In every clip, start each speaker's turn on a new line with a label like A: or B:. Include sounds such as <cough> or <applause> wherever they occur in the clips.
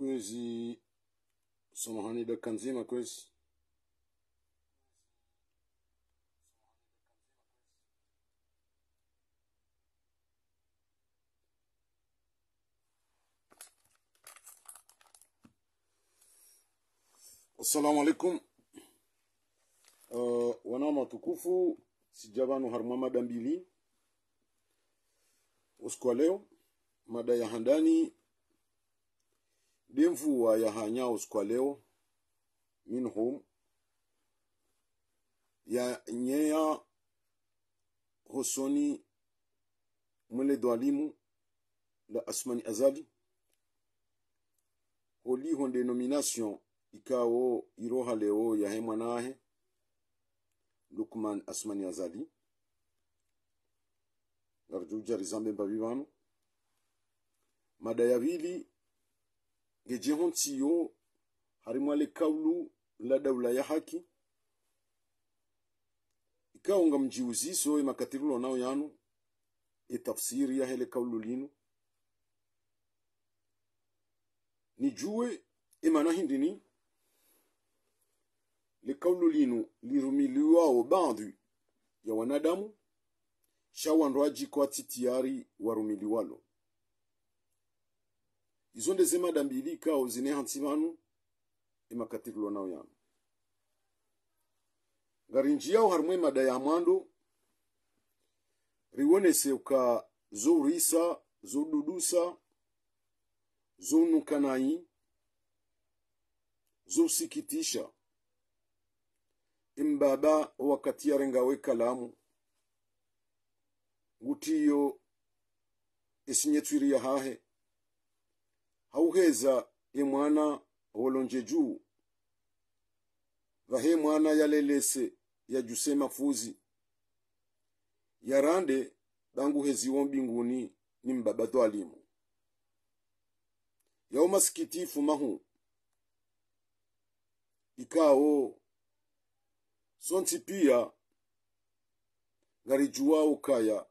A: kwezi samahani dakika nzima kwezi assalamu alaikum uh, wanama tukufu sijabanu harma mada mbili usiku wa leo mada ya handani بينفوا يهانيا leo منهم ya nyeya hosoni mwele dwalimu la asmani azali holiho nde nomination ikawo iroha lewo yahe mwanahe lukman asmani azali ngarjuja rizambe mbabivano mada yavili ngejeho harimo le kaulu la daula ya haki ikaonga mjiuziso imakatirulo e nao yanu e tafsiri ya hele kaulu linu nijue imana e hindini likaulu linu lirumiliwao baadhi ya wanadamu shawandwaji kwa titiari warumiliwalo izo ndeze madambili ikawo zine hantsi vanu imakatirilwa nawo yanu ngari njiyawo harimwe mada ya mwando dudusa, zourisa zodudusa zo zousikitisha imbaba wakati rengawe kalamu ngutiyo ya hahe hauheza imwana e holonje juu vahe mwana yalelese yajuse mafuzi yarande danguheziwo mbinguni ni mbaba twalimu yao masikitifu mahu ikao sonsi pia ngarijuwa ukaya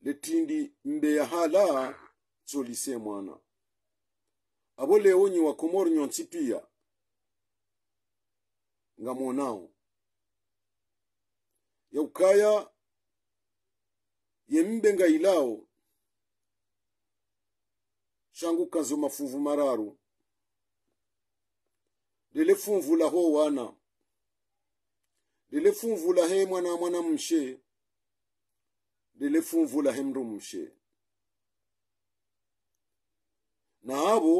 A: letindi mbeya halaa zo lise mwana abo onyi wa wakomoro nyonsi pia nga mwonao yaukaya yembe nga ilao shangu kazo mafuvu mararu lele fumvu la ho wana lele fumvu la he mwana mwana mshe lele fumvu la he mru mshe na habo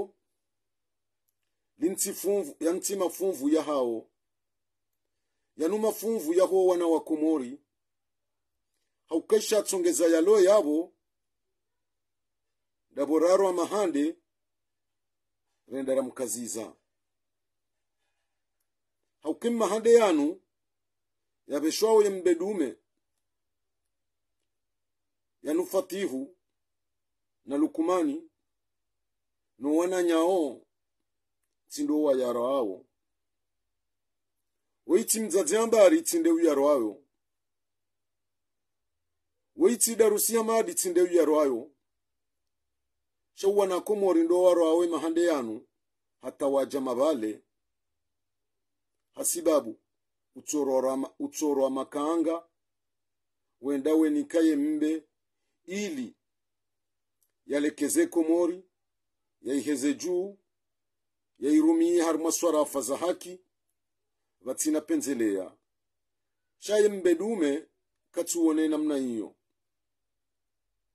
A: ya ntsima fumvu ya hao yanuma fumvu ya ho wana wa komori haukesha tsongeza yalo yabo daboraro amahande rendaramkaziza haukim mahande yanu yabeshwawo yembedume fatihu na lukumani nuwena nyawo tsinde uwayaro awo weitsimidza dziyambari tsinde uyaro ayo weitsida rusiyamadi tsinde uyaro ayo shauwana komori ndowaro awe mahande yanu hata waja mavale hasibabu utsorwa makanga wenda wenikaye mbe ili yalekeze komori yaiheze juu yairumie harimo swarafa za haki vatsina penzelea shaye mbedume katsuone namna iyo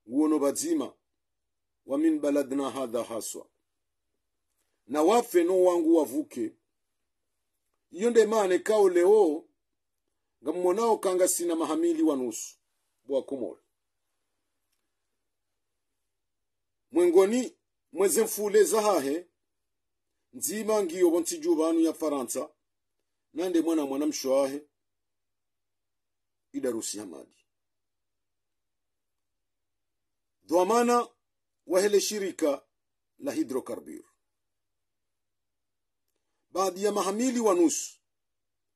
A: uono vazima wa min baladna hadha haswa na wafe no wangu wavuke iyo ndemane kao leo ngammonao kanga sina mahamili wanusu bwakomole mwengoni mweze za hahe nzima ngiyo ntsiju banu ya faransa nande mwana mwana mshwahe idarusi hamadi dhamana wahele shirika la hidrokarbur baadhi ya mahamili wa nusu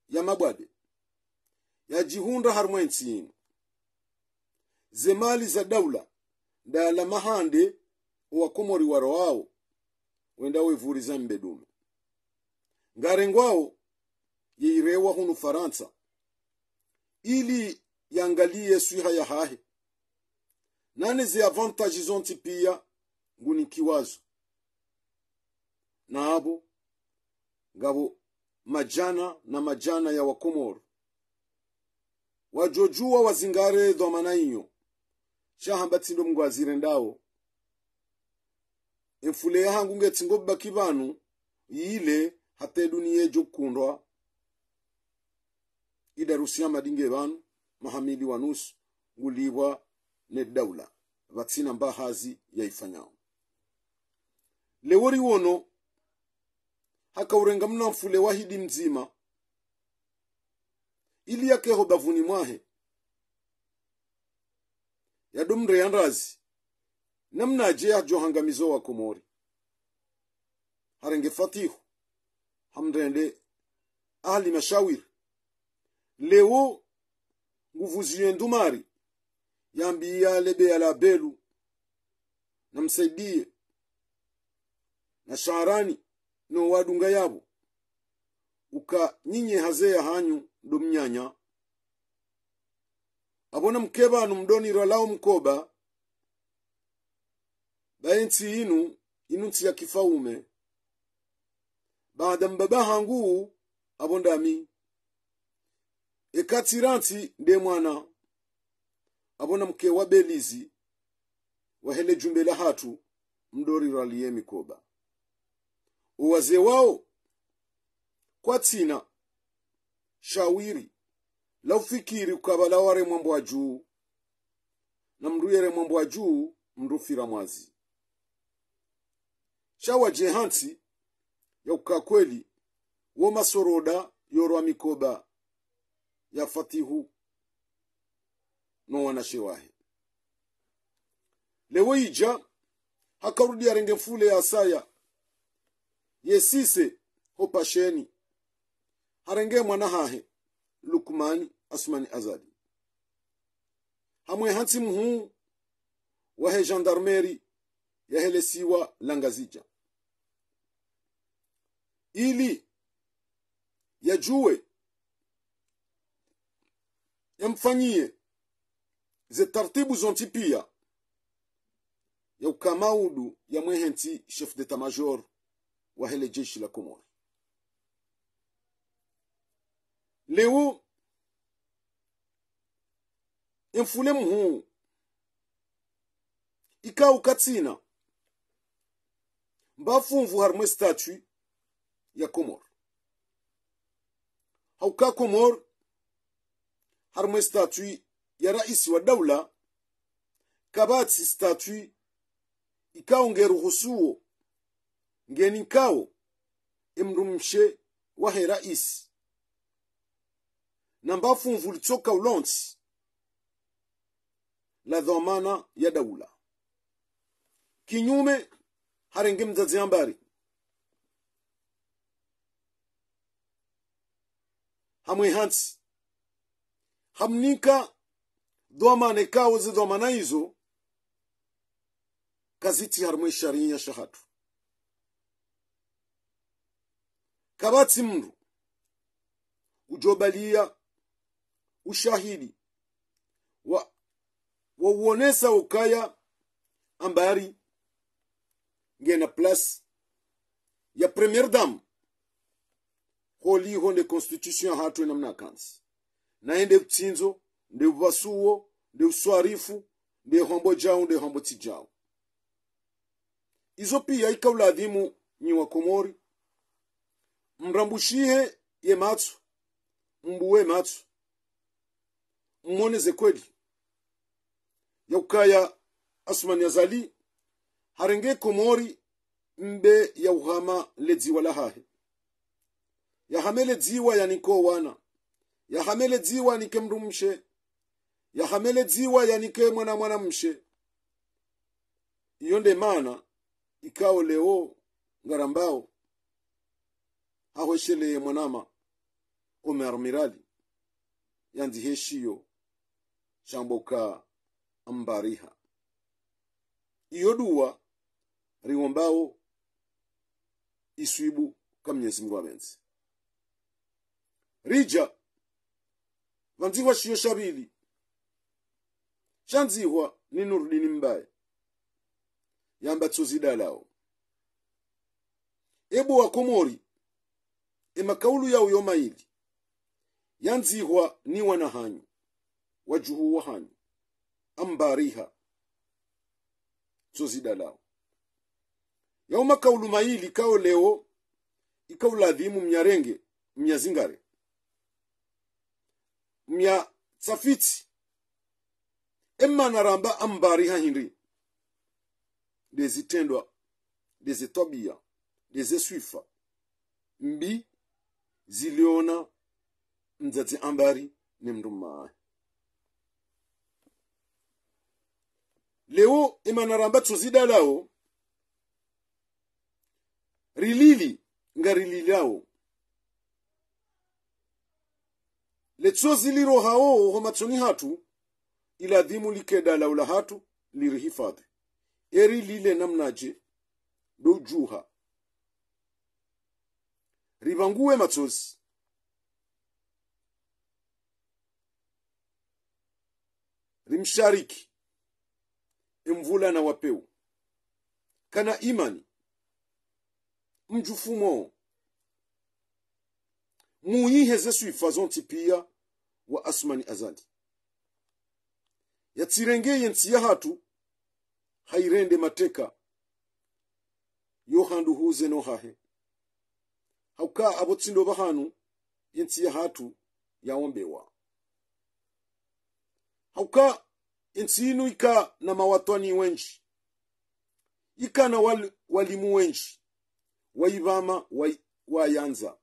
A: ya mabwade yajihunda harumwa ntsiinu zemali za daula ndala mahande uwakomori waro wawo wenda wevuliza mbedume ngarengwawo yeirewa hunu faransa ili yangalie swiha ya hahe nane zi avantaji zonti pia nguni kiwazo nabo ngabo majana na majana ya wakomoro wajojua wazingare dhamana iyo shahambatsindo mngwazire ndawo ya yahangu ngetsingo baki banu yiile hata eduniya ida rusia madinge banu mahamili wanusu ngulibwa nedaula vatsina mbahazi yaifanyao lewori wono hakaurenga mna mfule wahidi mzima ili yakeho bavuni mwahe yadomre yandazi namna jeya johangamizo wa komori harenge fatihu hamrende ahli mashawir lewo nguvuziye ndumari yambiya lebe ala belu namsaidie na shaarani no wadunga yabo uka nyinye hazeya hanyu ndo mnyanya abona mkeba numdonira lao mkoba baye nsi yinu inu ya kifaume baada mbaba hangu abondami ekatsira nti nde mwana abona mke wa belizi wahele jumbe la hatu mdori raliye mikoba uwaze wao kwa tsina shawiri la ufikiri ukabala ware mwambo wa juu na mruyere mwambo wa juu mrufira mwazi shawa jehansi yauka kweli wo masoroda yorwa mikoba ya fatihu nowana shewahe lewe ija hakarudi arenge mfule ya asaya yesise hopasheni harenge mwana hahe lukumani asmani azadi hamwe hansi mhuu wahe gendarmeri yahelesiwa langazija ili yajue yamfanyie ze tartibu zontipia ya ukamaudu ya mwehenti chef d'etat major wa hele jeshi la komori leo emfule mhuu ikau katsina mbafumvu harimwe statue ya Komor. Haukaa Komor harma statui ya rais wa daula kabatsi statui ikao ngeruhusuo ngeni kao emrumshe wahe rais na mbafu mvulitsoka ulonsi la dhamana ya daula kinyume harenge mzazi ambari hamwehansi hamnika dwamane kawo zidwamana izo kazitsi harimwe sharinya shahatu kabatsi mndu ujobalia ushahidi wa wauonesa ukaya ambari ngena plus ya premier dame holiho nde constitution hatwe namna kansi naye nde butsinzo nde vasuo nde buswarifu nde hombo jao nde hombo tijao izo pia ikauladhimu nyi komori mrambushihe ye matso mbuwe matso mmoneze kweli ukaya asman yazali harenge komori mbe ya uhama ledziwa hahe yahamele dziwa yaniko wana yahamele dziwa yanike mndu yahamele dziwa yanike mwana mwana mshe iyo nde mana ikao leo ngarambao ahwesheleye mwanama omer miradi yanzi heshiyo shamboka ambariha iyo duwa riwombao iswibu ka mnyezi benzi rija vanziwa shiyo shavili shanzihwa ni nurudini mbaye yamba tsuzidalawo ebu wakomori emakaulu yawo yomayili yanzihwa ni wanahanyu wajuhuwa hanyu ambariha tsuzidalawo yawo makaulu mayili kawo lewo ikauladhimu mnyarenge mnyazingare mia tsafiti emanaramba ambari hahinri dezitendwa dezetwabia dezeswifa mbi ziliona mdzadzi ambari ni mndu mmayi lewo emanaramba tuzidalawo rilili nga rilili letsozi ho homatsoni hatu iladhimu likeda laula hatu lirihifadhi eri lile namnaje dojuha rivanguwe matsozi rimshariki emvula na wapeu kana imani mjufumo muyiheze suifazo pia wa asmani azadi yatsirengeye nsi hatu hairende mateka no nohahe hauka abo tsindo bahanu yensi hatu yaombewa hauka ensi inu ika na mawatwani wenji ika na wal, walimu wenji waivama wayanza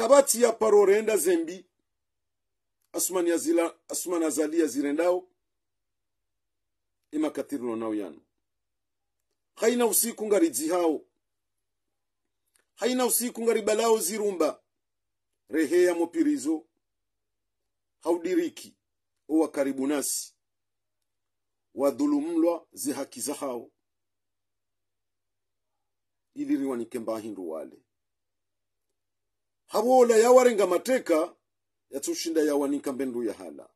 A: kabati ya parore enda zembi asuman ya zila asuman azali ya zirendao ima katiru lonao yanu haina usiku ngari zihao haina usiku ngari balao zirumba rehe ya mopirizo haudiriki uwa karibu nasi wadhulumlwa zihaki za hao kemba hindu wale hawola yawarenga mateka yatsushinda yawanika mbendu hala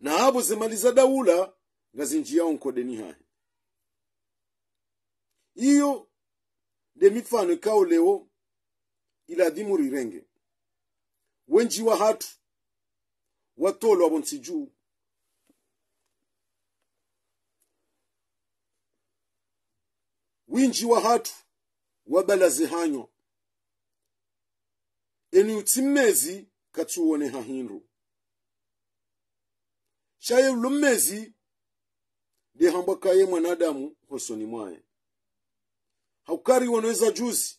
A: na abo zemaliza daula ngazinji yawo nkodeni hahe iyo de mifano ikao leo iladhimu rirenge wenji wa hatu watolo abo nsijuu winji wa hatu wabalaze hanywa eni utsimezi katuone hahinru shaye lummezi de kaye mwanadamu hosoni mwaye haukari wanaweza juzi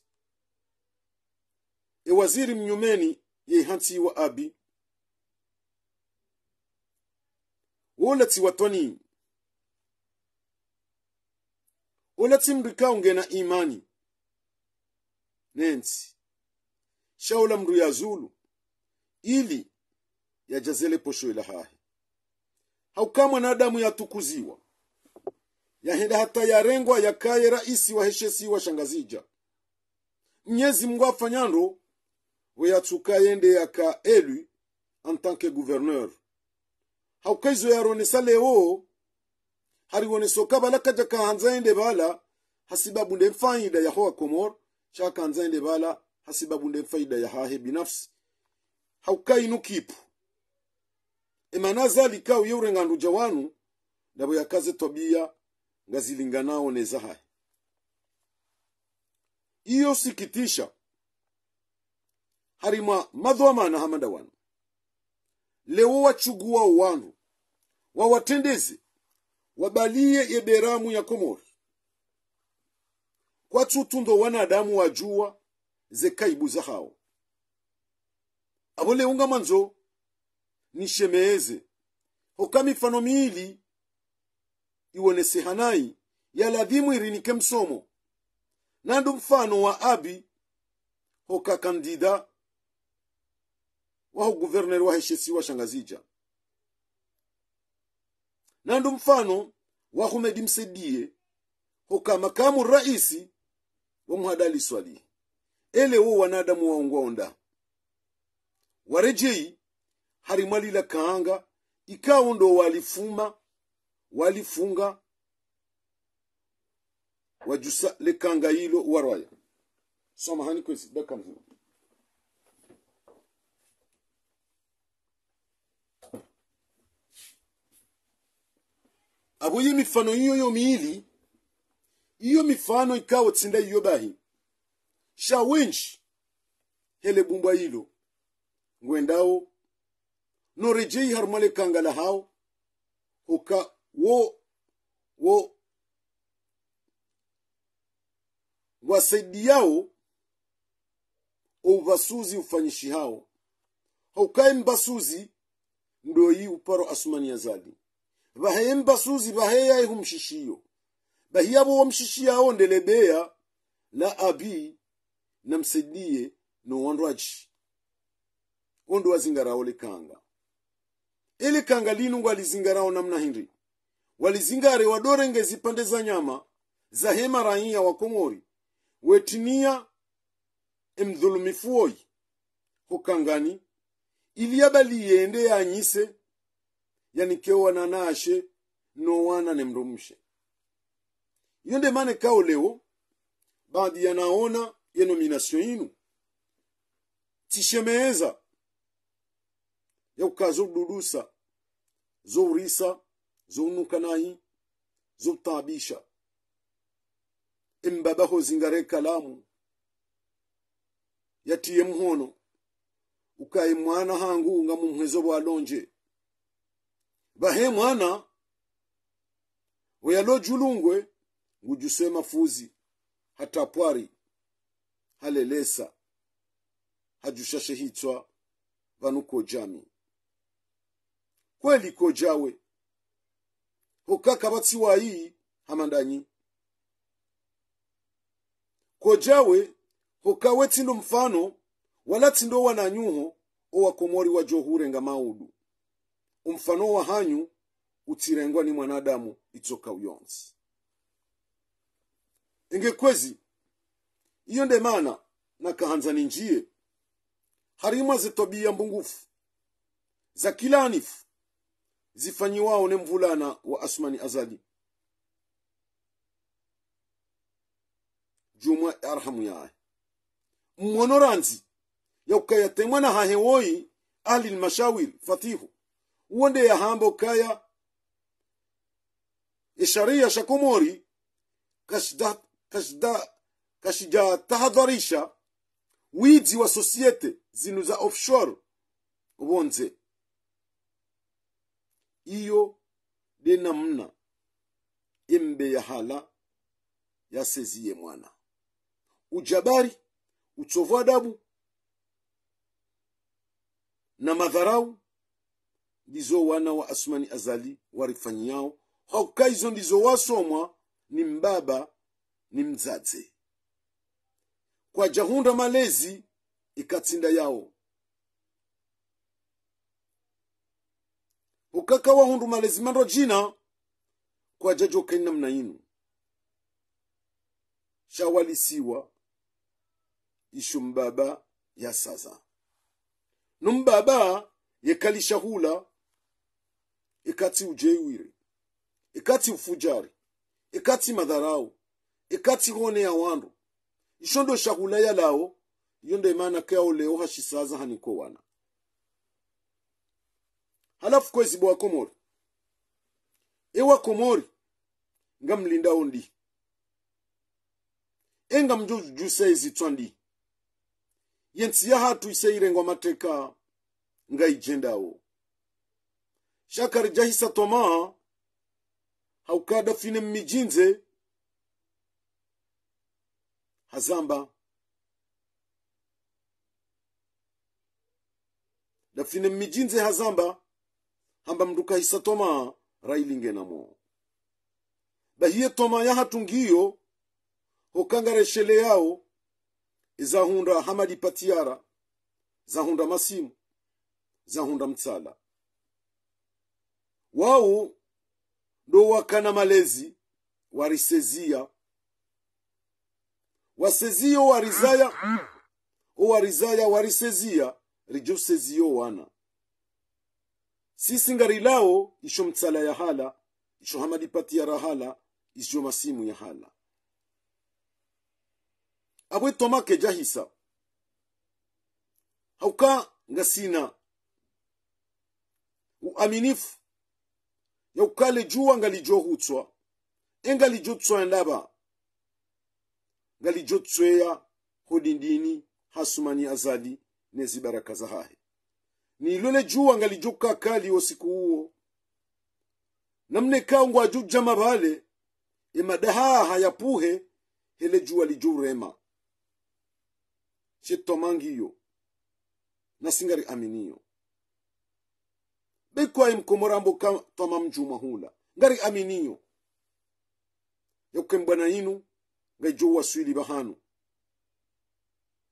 A: e waziri mnyumeni wa abi wolatsiwa toni olatsimrikaunge ungena imani nensi shaula mndu zulu ili yajazele posho hahi hauka mwanadamu yatukuziwa yahenda hata yarengwa yakaye raisi waheshesiwa shangazija mnyezi mungu afanyando weyatsuka yende yaka elu en tant hauka izo haukaizo yaronesa leo hariwonesoka balakaja kahanza yende bala hasibabu nde mfayida yahoa komor shakanza yende bala nde faida ya hahe binafsi haukainukipu kipu emana zalika uyeurenganduja wanu nabo yakaze tobia ngazilinganao neza hahe iyo sikitisha harimwa madhoamana hamanda wanu lewo wachugua wanu wawatendeze wabalie yederamu ya komori kwatsutundo wanadamu wajua zekaibu za hao abo leunga manzo nishemeeze hoka mifano miili iwonese ya ladhimu irinike msomo nandu mfano wa abi hoka kandida waho guverneri wa shangazija nandu mfano wahumedi msedie hoka makamu raisi wa muhadali swalihi ele wo wanadamu waongwaonda warejei la kaanga ikao ndo walifuma walifunga wajusa lekanga hilo warwaya samahani kwesi daka mzima aboye mifano iyo yo miili iyo mifano ikao tsinda iyo bahi shawinshi hele bumba ilo ngwendao norejei harmale kangala hao hoka wo wo wasaidiao ouvasuzi ufanyishi hao haukae mbasuzi ndoyi uparo asumani yazadi vahaye mbasuzi vaheyae humshishiyo bahiyavo wamshishiyao ndelebeya la abi na msaidie nowandwaci undu wazingarawo likanga ili kanga linu ngwalizingarawo namna hindi walizingare wadorenge zipande za nyama za hema raia wa komori wetinia emdhulumifuoyi hukangani iliyaba liyende yanyise yanikewa nanashe nowana nemrumshe iyo mane kao leo baadhi yanaona ya nomination inu tishemeeza yakukaa zodudulusa zourisa zounukanai zo zoutabisha embabaho zingare kalamu yatiye muhono ukaye mwana hangu nga mumwezo bwalonje bahe mwana oyalo julungwe ngujusema mafuzi hata pwari halelesa hajushashe hitwa vanukojami kweli kojawe hokaka vatsiwayi hamandanyi kojawe hokawe tsindo mfano wala tsindo wananyuho owakomori wajohurenga maudu umfano wa hanyu utsirengwa ni mwanadamu itsoka uyonzi engekwezi iyo ndemana nakahanza ninjiye harimwa zetobia mbungufu za kilanifu zifanyiwao ne mvulana wa asmani azadi jumwa arhamu yaye mmonoranzi yaukayatemwa na hahewoi ahli lmashawiri fatihu uwo nde yahamba ukaya esharia shakomori kashda kashijatahadharisha wizi wa societe zinu za offshore ubonze iyo denamna embe ya hala yaseziye mwana ujabari uchovu adabu na madharau ndizo wana wa asmani azali warifanyao hakka ndizo wasomwa ni mbaba ni mzazi kwa jahunda malezi ikatsinda yao ukaka wahundu malezi mando jina kwa jajokeni namna inu shawalisiwa ishu mbaba ya saza numbaba yekalisha hula ikati ujeiwire ikati ufujari ikati madharau ikati hone ya wandu ishondo shahulaya lao iyo ndemana kao leo hashisaza haniko wana halafu kwezi bwa komori ewa komori nga mlindao ndi enga mjujuse izitwa ndi yensi ya hatu iseirengwa mateka nga ijendawo shakarija hisa toma haukada fine mmijinze hazamba dafine mmijinze hazamba hamba mduka isa toma Da bahiye toma yahatungiyo hokangareshele yao izahunda hamadi patiara zahunda masimu zahunda mtsala wao ndo wakana malezi warisezia waseziya owarizaya owarizaya warisezia rijo seziyo wana sisingarilao isho mtsala ya hala isho hamadipati ya rahala isho masimu ya hala abwe tomake jahisa hauka ngasina uaminifu yaukale juwa ngalijohutswa engalijotswa endaba galijo tsweya hodi ndini hasumani azadi nezibaraka zahahe nilole juwa ngalijoka kali wosiku uwo namne kangu ajuja mabale emadahaa hayapuhe hele juwa lijurema chetomangiyo nasingari aminiyo bekwaye mkomorambo kama mjuma hula ngari aminiyo yakukembwana inu ngejuwa swili bahanu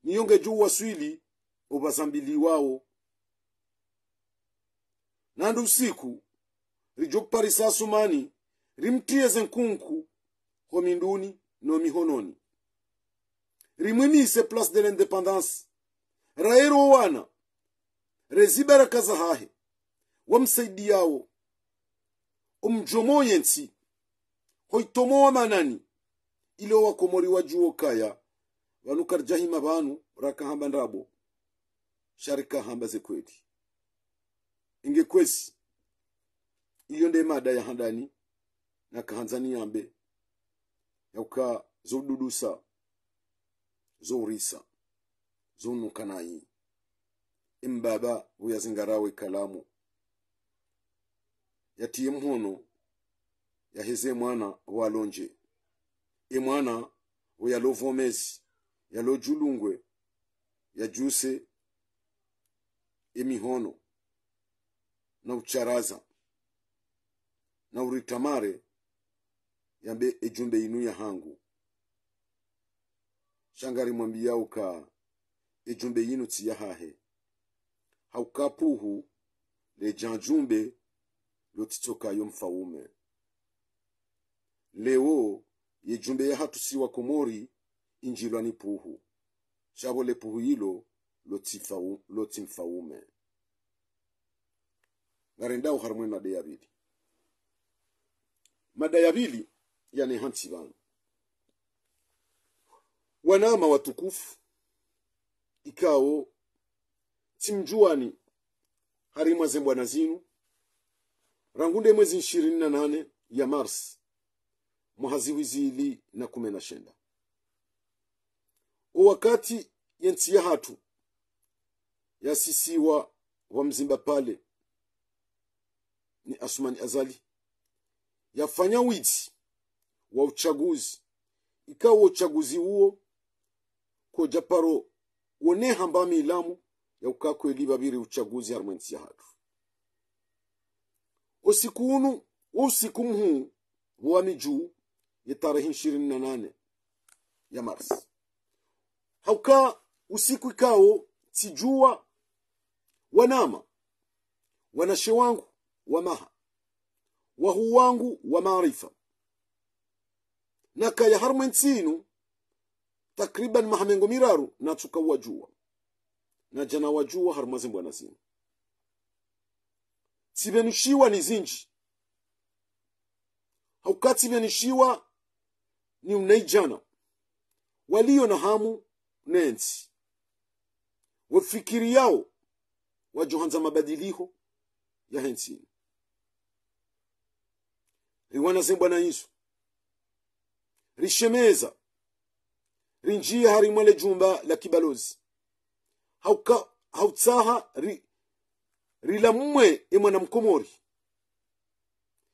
A: niyo ngejuwa swili obazambiliwawo nandi usiku rijokupa risasu mani rimtiyeze nkunku hominduni no mihononi rimwimise place de l'independance raero wana rezibarakaza hahe wamsaidiyawo umjomoye nsi hoitomowa manani ilo wakomori juo kaya vanukar jahima vanu rakahamba nrabo sharikahamba zekweti ingekwesi iyo nde mada ya handani na kahanzani yambe yakuka zodudusa zourisa zonukanayi imbaba uyazingarawe kalamu yatiye mhono yaheze mwana walonje e mwana uya lovomezi ya lojulungwe ya juse na ucharaza na uritamare yambe ejumbe inu ya hangu shangari mwambia uka ejumbe yinu hahe haukapuhu lejanjumbe lotitsokayo mfaume leo ye jumbe siwa komori injilwa ni puhu shabo le puhu yilo lotsimfaume ngarenda uharimwe mada yabili mada yabili yanehanti vanu wanama watukufu ikao timjuani harimwa zembwana zinu rangunde mwezi ishirini na nane ya marsi muhaziwizili na kumi na shenda uwakati yensi ya hatu yasisiwa wa mzimba pale ni asumani azali yafanya wizi wa uchaguzi ikawa uchaguzi huo kojaparo paro wone hambami ilamu ya ukakweli babiri uchaguzi harumwensi ya hatu usiku unu usiku mhuu wa ya tarehe ishirini na nane ya mars haukaa usiku ikao sijua wanama wanashe wangu wa maha wahuu wangu wa maarifa nakaya harumwe ntsinu takriban mahamengo miraru natsuka wajua na jana wajua harumaze mbwana zinu tsivenushiwa ni zinji haukatsivenishiwa ni unaijana walio na hamu nensi wafikiri yao wajohanza mabadiliko ya hensini riwanaze bwana yesu rishemeza rinjia harimwale jumba la kibalozi hauka hautsaha ri, rila mmwe e mkomori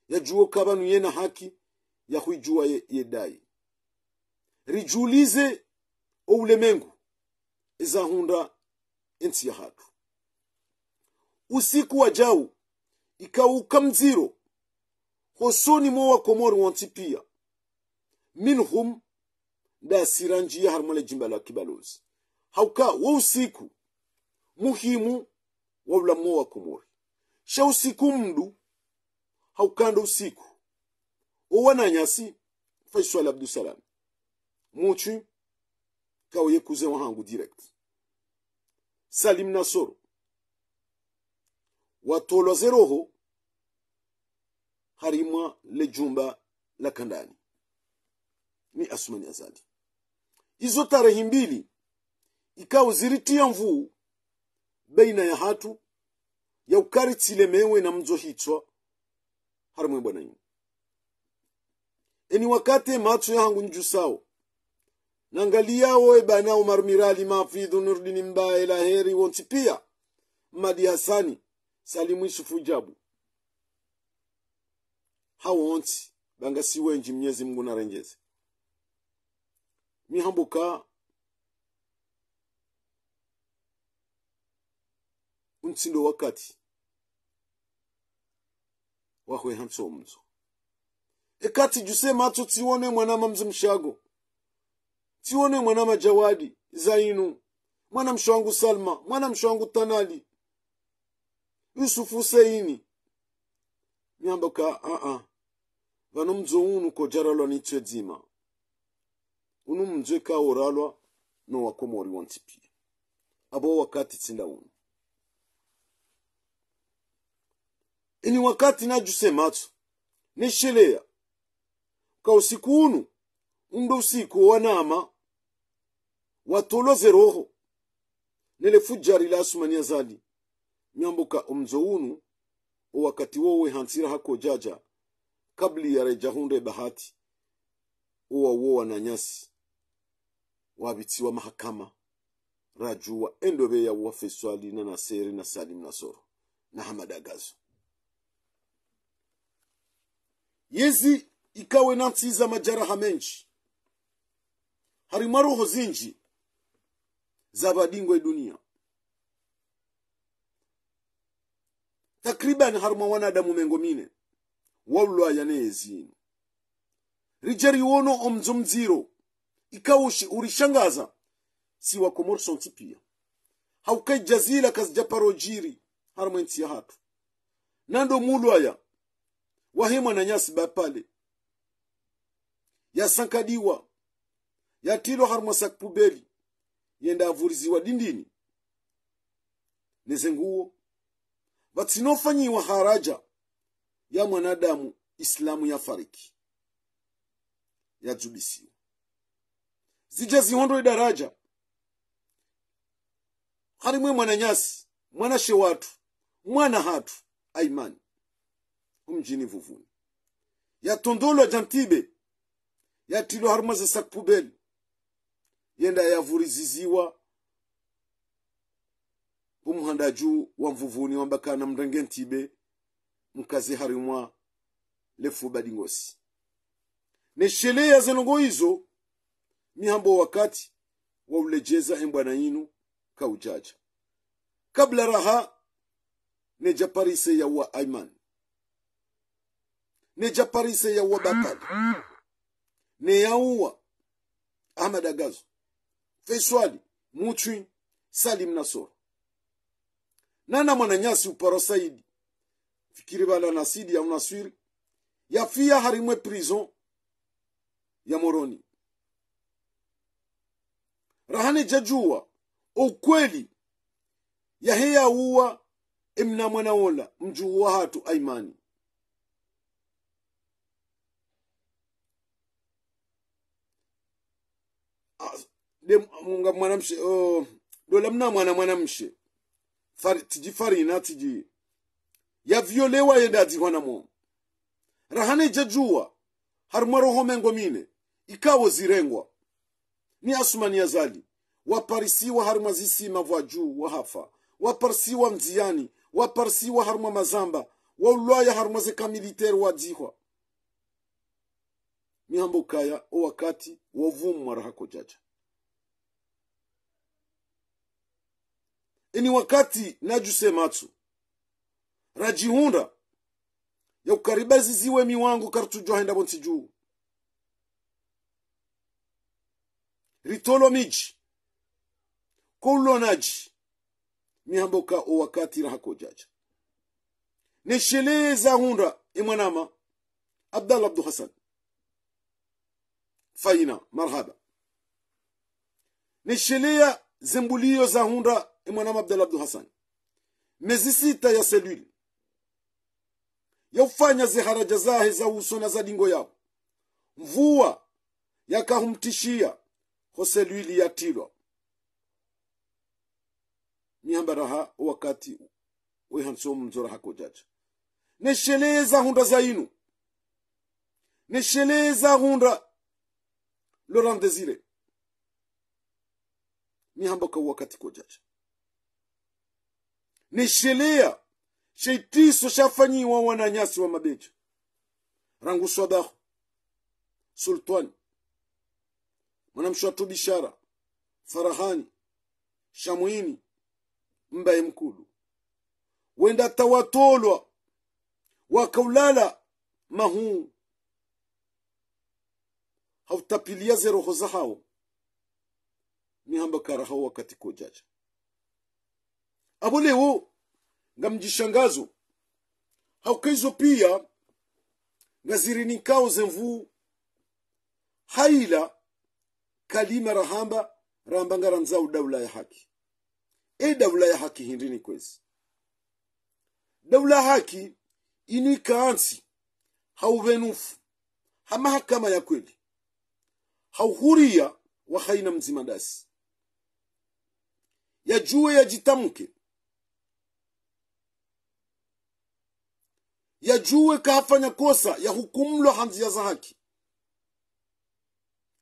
A: yajuo kabanu yena haki ya huijua yedai ye rijulize oulemengu ezahunda ensi ya hatu usiku wajau ikauka mziro hosoni mo wakomori wanti pia minhum da siranji ya jimba la kibalozi hauka wa usiku muhimu wa ulamo wakomori sha usiku mdu haukanda usiku owananyasi faiswal abdusalam mucu kao yekuze wahangu direct salim nasoro watolwaze roho harimwa lejumba la kandani ni asumani azadi izo tarehi mbili ikawo ziritia mvuu beina ya hatu yaukaritsilemewe na hitwa, harimwe bwana nyuma eni wakate matu ya hangu njusawo nangaliyawo bana Umar mirali mafidhu nurdini mbaye Laheri wonsi pia madi hasani salimu isufu jabu hawonsi bangasiwenji mnyezi mngu narengeze mihambuka unsindo wakati wahwehanso mzo ekati jusema atso tsione mwanama mshago sione mwana majawadi zainu mwana msho wangu salma mwana msho wangu tanali yusufu useini miamba ka aa vano mdzo unu kojaralwa nitswe dzima unu mdzwe ka oralwa no wakomori wantipia abo wakati tsinda unu ini wakati najuse matso nesheleya ka usiku unu undo usiku wanama watoloze roho nele fujari lasumania zali myambuka omzounu owakati wowe hansira hako jaja kabli ya rejahunde bahati owawowa na nyasi wabitsiwa mahakama rajuwa endobe ya wafeswali na naseri na salim nasoro na hamadagazo yezi ikawe nantsiza majaraha menji harimwa roho zinji za madingwa ya e dunia takriban harma wanadamu mengo mine waulwaya neyezino rijeri wono omdzo ikawushi urishangaza siwa komorso ntsipiya haukai jazila japaro jiri harumwe ntsiya hatu nando mulwaya Wahema na nyasi bapale yasankadiwa yatilwa harumwa sakpubeli yenda avuliziwa dindini nezenguo vatsinofanyiwa haraja ya mwanadamu islamu ya fariki yadzubisiwa zija zihondwe daraja harimwe mwananyasi mwanashe watu mwana hatu aimani umjini vuvuni yatondolwa jantibe yatilwa harmaze sakpubeli yenda yavuriziziwa juu wa mvuvuni wambakana mrenge ntibe mkazi harimwa lefuba dingosi neshele ya zenongo izo mihambo wakati wa ulejeza embwana yinu kaujaja kabla raha nejaparise parise ya wa aiman nejaparise parise ya wa bakali neyauwa ahmad agazo feswali muchwi salim nasoro nana mwananyasi uparasaidi fikiri bala nasidi ya unaswiri yafia harimwe prison ya moroni rahani jajua ukweli yaheya uwa imna mwanaola mjuwa hatu aimani ngabi mwana mshe uh, dole mna mwana mwana mshe fari, tiji farina tiji yavyolewa yendadzi mo rahane jajuwa harumaroho mengo mine ikawo zirengwa ni asumani yazali waparisiwa haruma zisima vwa juu wahafa wa parisi wa haruma mazamba waulwaya haruma zekamiliteri wadzihwa mihambo kaya o wakati wovumwa jaja E ni wakati najusematsu rajihunda yakukariba ziziwe miwango karitujoha bonti juu ritolo miji naji mihamboka o wakati rahakojaja nesheleza hunda imwanama e abdallah abdu hasan faina marhaba neshelea zembulio za hunda et mon nom Abdel Abdul Hassan mmezisita ya seluli ya kufanya ziharaja zahe za uso na za dingo yao mvua yakahumtishia hoselwili ya tirwa raha wakati wehansomu mzora hakojaja nesheleza hunda zainu nesheleza hunda laurent desire kwa wakati jaja ni shelia sheitiso shafanyiwa wananyasi wa mabeja rangu swadaho sultani mwanamshwatu bishara farahani shamwini mbaye mkulu wenda tawatolwa wakaulala mahuu hautapilia zeroho za hao mihambakara hao wakati kojaja abo leo nga mjishangazo haukaizo pia ngazirinikawo zenvu haila kalima rahamba ramba ngaranzau daula ya haki e daula ya haki hindini kwezi daula ya haki inikaansi hauvenufu hamahakama ya kweli hauhuria wahaina mzimadasi yajue yajuwe yajitamke yajuwe kafanya kosa yahukumlwa hanzia za haki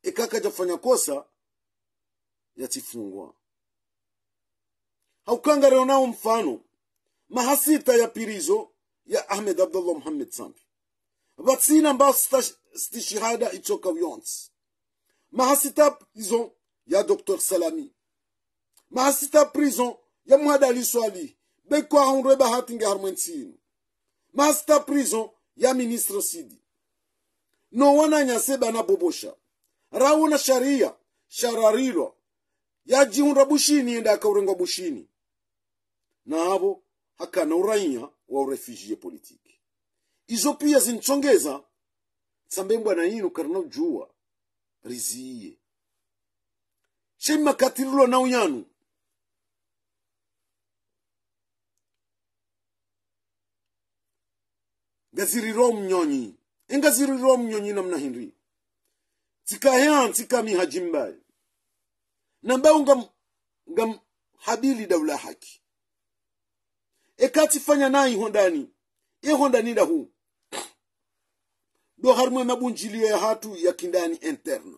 A: ikaka e, jafanya kosa yatifungwa haukangareo nao mfano mahasita ya pirizo ya ahmed abdullah muhammed sambi vatsina mbao stishihada ichoka uyonsi mahasita prison ya doktor salami mahasita prison ya mhada aliswali bekwahanrwe nge harmwensinu master prison ya ministre sidi nowananyaseba bobosha rauna sharia shararilwa yajihunda bushini enda akaurengwa bushini navo hakana uraia wa urefugie politiki izo pia zinchongeza tsambembwa na inu karna ujua rizie shemakatirilwa makatililwa na uyanu ngaziriro mnyonyi engaziriro mnyonyi namna hinri tsikahean tsikami hajimbaye nambao ngam ngam habili daula haki ekati fanya nayi hondani ye hondani dahu do harmwe mabunjilio ya hatu ya kindani interno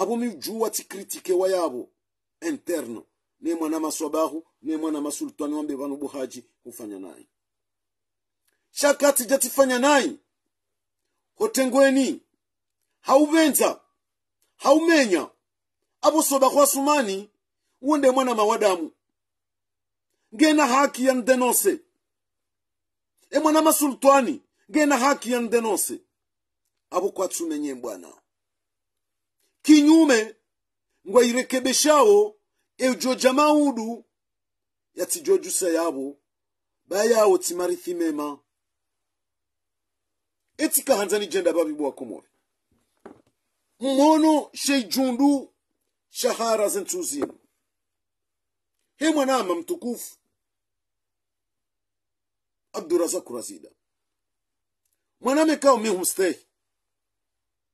A: abo mijuwa tikritike wayabo interno ne mwana maswabahu ne mwana masultani wambe vanu buhaji hufanya naye shaka tijatifanya nai hotengweni haubenza haumenya abo soba kwa sumani uende mwana mawadamu ngena haki ya ndenose e mwana masultani ngena haki ya ndenose abo kwatumenye bwana kinyume ngwairekebeshao ejo jamaudu yatijojusa yabo bayawo timarithi mema etikahanza jenda papibwa kumwe mmono sheijundu shahara zinthu he mwanama mtukufu abdurazakurazida razida mwaname kao mi humstehi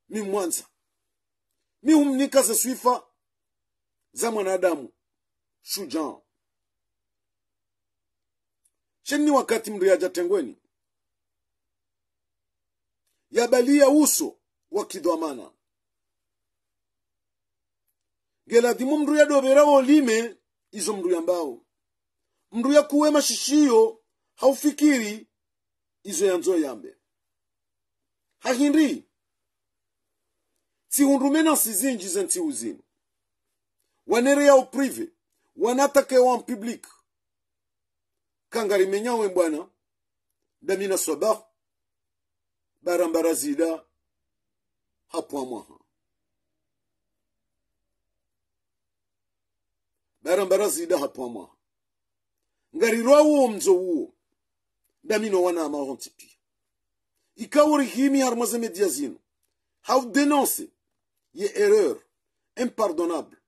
A: mi mwanza mi humnika za swifa za mwanadamu shujan sheni wakati mriaja tengweni yabalia uso wakidhamana geladhimu mndu yadovera wolime izo mndu yambao mndu yakuwe mashishiyo haufikiri izo yanzo yambe hahindi tsihundume na sizinji za ntsiu zinu wanere yao prive wanatake wa public kangarimenya we damina sabah barambara zida hapo mwaha barambara zida hapo mwaha ngari wo mzo wo damino wana amaho ntipi ikawuri himi harmaze media zino how denonce ye erreur impardonnable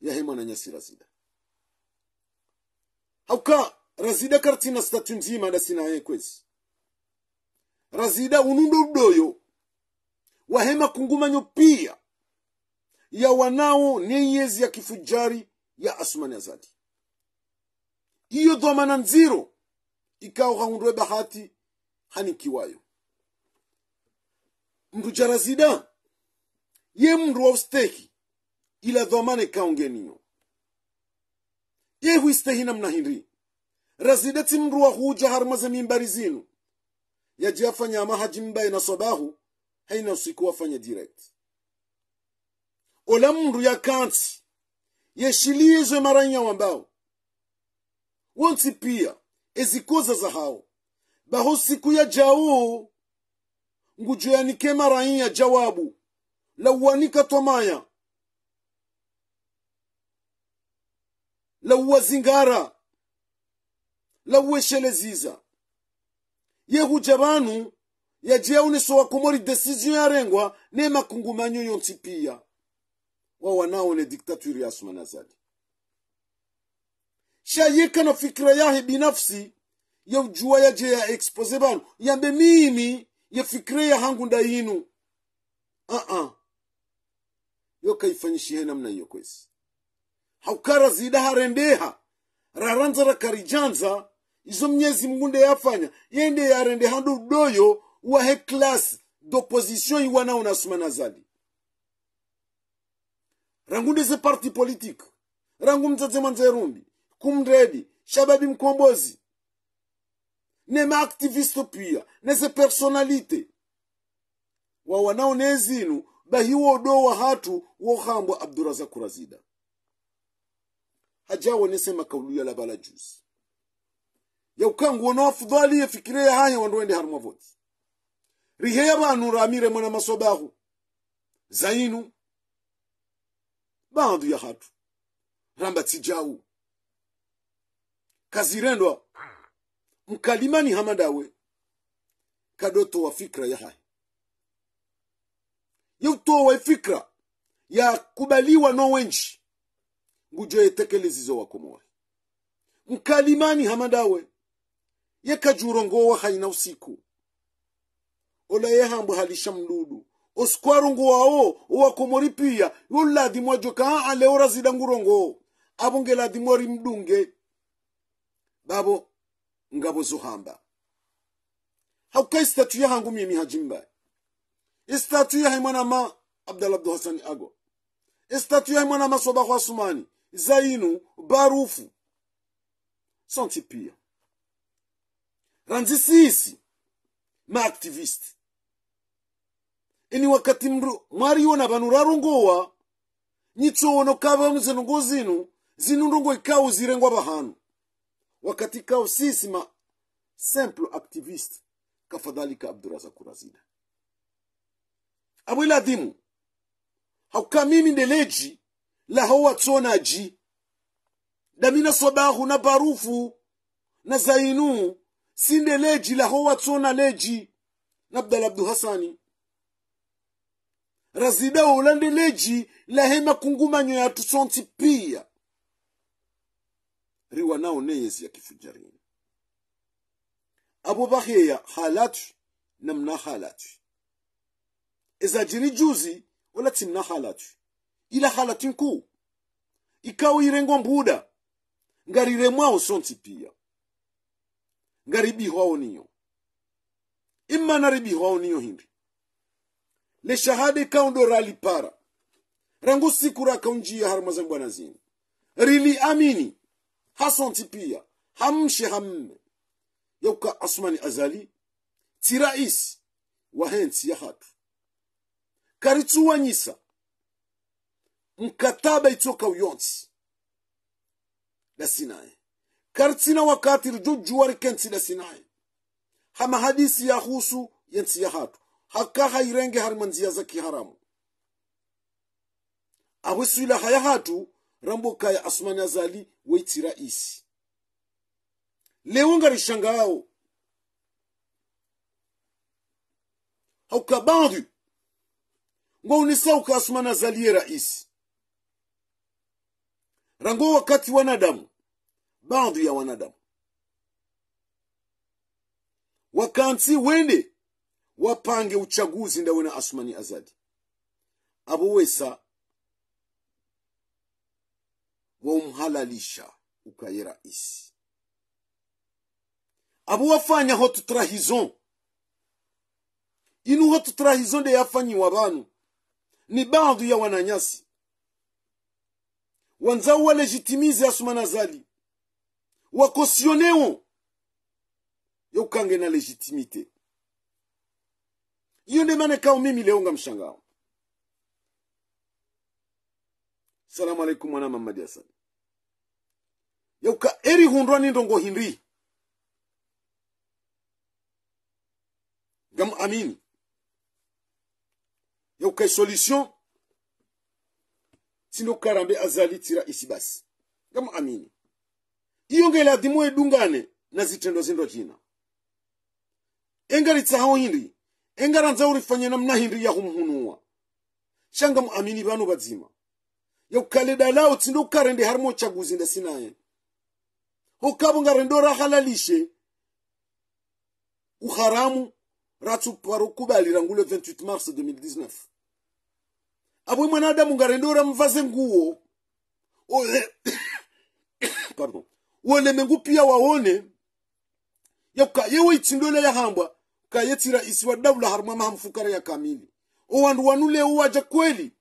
A: ya hemana nyasira zida hauka razida kartina statu nzima dasinaye kwezi razida unundo udoyo wahema kungumanyo pia ya wanao nenyezi ya kifujari ya asumani azadi iyo dhamana nziro ikao hahundwe bahati hanikiwayo mndu jarazida ye mndu wausteki ila dhwamana ikaongeniyo yehuistehi namna hinri razida ti mndu wahuja harumaze mimbari zinu yaji afanya mahaji mbaye na sabahu haina usiku afanya direct ola mndu yakansi yeshilizwe maranya wambao wonsi pia ezikoza za hao baho siku ya jao ngujuyanike maranya jawabu lauwanika twamaya lauwazingara zingara lauwesheleziza yehuja bantu yagiye awunesowa kumora ya yarengwa ne makungumanyo yonsi pia wanao ne diktaturi ya Osman Azali shayika na fikira yahe binafsi ya ujua yaje ya expose banu yambe mimi ya fikira ya hangu nda yinu uh -uh. yo kaifanyishihe namna iyo kwesi haukara zida harendeha raranza rakarijanza izo mnyezi mungu ndeyafanya ye ndeyare ndehandu udoyo uwahe klasi d'opposition iwanao unasumana nazali rangu ndeze parti politike rangu mdzadzemwa nzerumbi kumredi shababi mkombozi nema aktivisto pia neze personalite wawanao nezinu bahiwo do wa hatu wohambwa abdurazakurazida zida hajawo nesema kauluya la juzi yaukhanguona afudhali ya haya wandoende harumu avoti riheya vanhu ramire mwana masobahu zainu baadhu ya hatu ramba tijau kazirendwa mkalimani kadoto wa fikra ya haya wa fikra kubaliwa no wenji ngujo yetekelezizo wakomowahi mkalimani hamadawe yekajuro ngowa haina usiku ola hambo halisha mdudu oskwaru nguwawo uwakomori piya yuladhimwa joka ora zida ngurongo abo ngeladhimwari mdunge babo ngabo zuhamba hauka istatu hangu mimi hajimba istatu yahe ma abdalla abdu hasani ago istatu yahe ma sobahu asumani zainu barufu santi ranzi sisi ma activist ini wakati mru mwariona vanhu rarongowa kava mze nungo zinu nungo ikawu zirengwa vahanu wakati kau sisi ma simple activist kafadhalika abdurazaku razida abwela dhimu haukamimi ndeleji la hauwatsona ji damina sobahu na barufu na zainu sinde leji laho watsona leji nabdal labdu hasani razida ulande leji makungumanyo ya tusonti pia riwa nao neyezi ya kifujarini abubakhiya halatu namna halatu iza jiri juzi wala timna halatu ila halatu nkuu ikawo irengo mbuda ngariremwao sonti pia nga niyo imma na niyo hindi le shahade kaundo rali para rangu siku rakaunjia harma zangu bwana zini rili amini hasonti pia hamshe hamme yauka asmani azali ti rais wa hensi ya hatu karitsuwanyisa mkataba itoka uyonsi lasinaye wakati wakatir jujjuwar kensida sinai. hama hadisi yenti ya hatu hakka hairenge harmanzia za kiharamu ahwiswila haya hatu rambokaya asumani azali weitira isi leo ngarishangao haukabandu ngo unisauka asumani azalie raisi rango wakati wanadamu bandu ya wanadamu wakansi wende wapange uchaguzi ndawena asumani azadi abo wesa waumhalalisha ukaye isi abo wafanya hotu trahison inu hotu trahison de yafanyiwa banu ni bandu ya wananyasi wanzao walegitimize asumani azadi wa cautionnewo yo kange na legitimite hiyo ndio maana kao mimi leonga mshangao salamu alaikum mwana mamadi hasan yauka eri hundwa ndongo hinri gam amini yauka solution sino karambe azali tira isi basi gam amini iyo ngelazimuwa dungane na zitendo zindo china engaritsahawo hindi engaranza urifanya namna hindi yahumhunuwa shanga muamini vanu vazima yakukhale dalawo tsindo ukharende harimo uchaguzi ndasinaye ukavo ngarende orahalalishe uharamu ratsuparo kubalira ngulo 28 mars 2019 abwe mwanadamu ngarende ramvaze nguwo <coughs> pardon walemmengu pia waone yaka yewe yahambwa kayetira isiwa dabula mahamfukara ya kamili owandu wanule uwaja kweli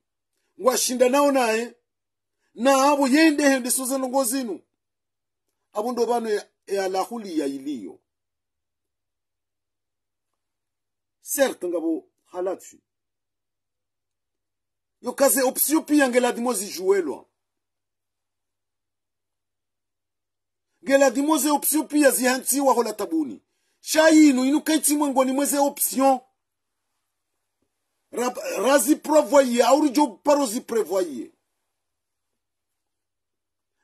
A: ngwashinda nao naye na abo yende hende soze nongozinu abo ndo bano yalahuli ya iliyo certe ngabo halatu yo kaze opsio pia ngeladimo zijuelwa ngela dhimo ze opsio pia zihantsiwa hola tabuni shayinu inu kaitsimwe ngoni mweze opsio raziprevoye aurijo paro ziprevoye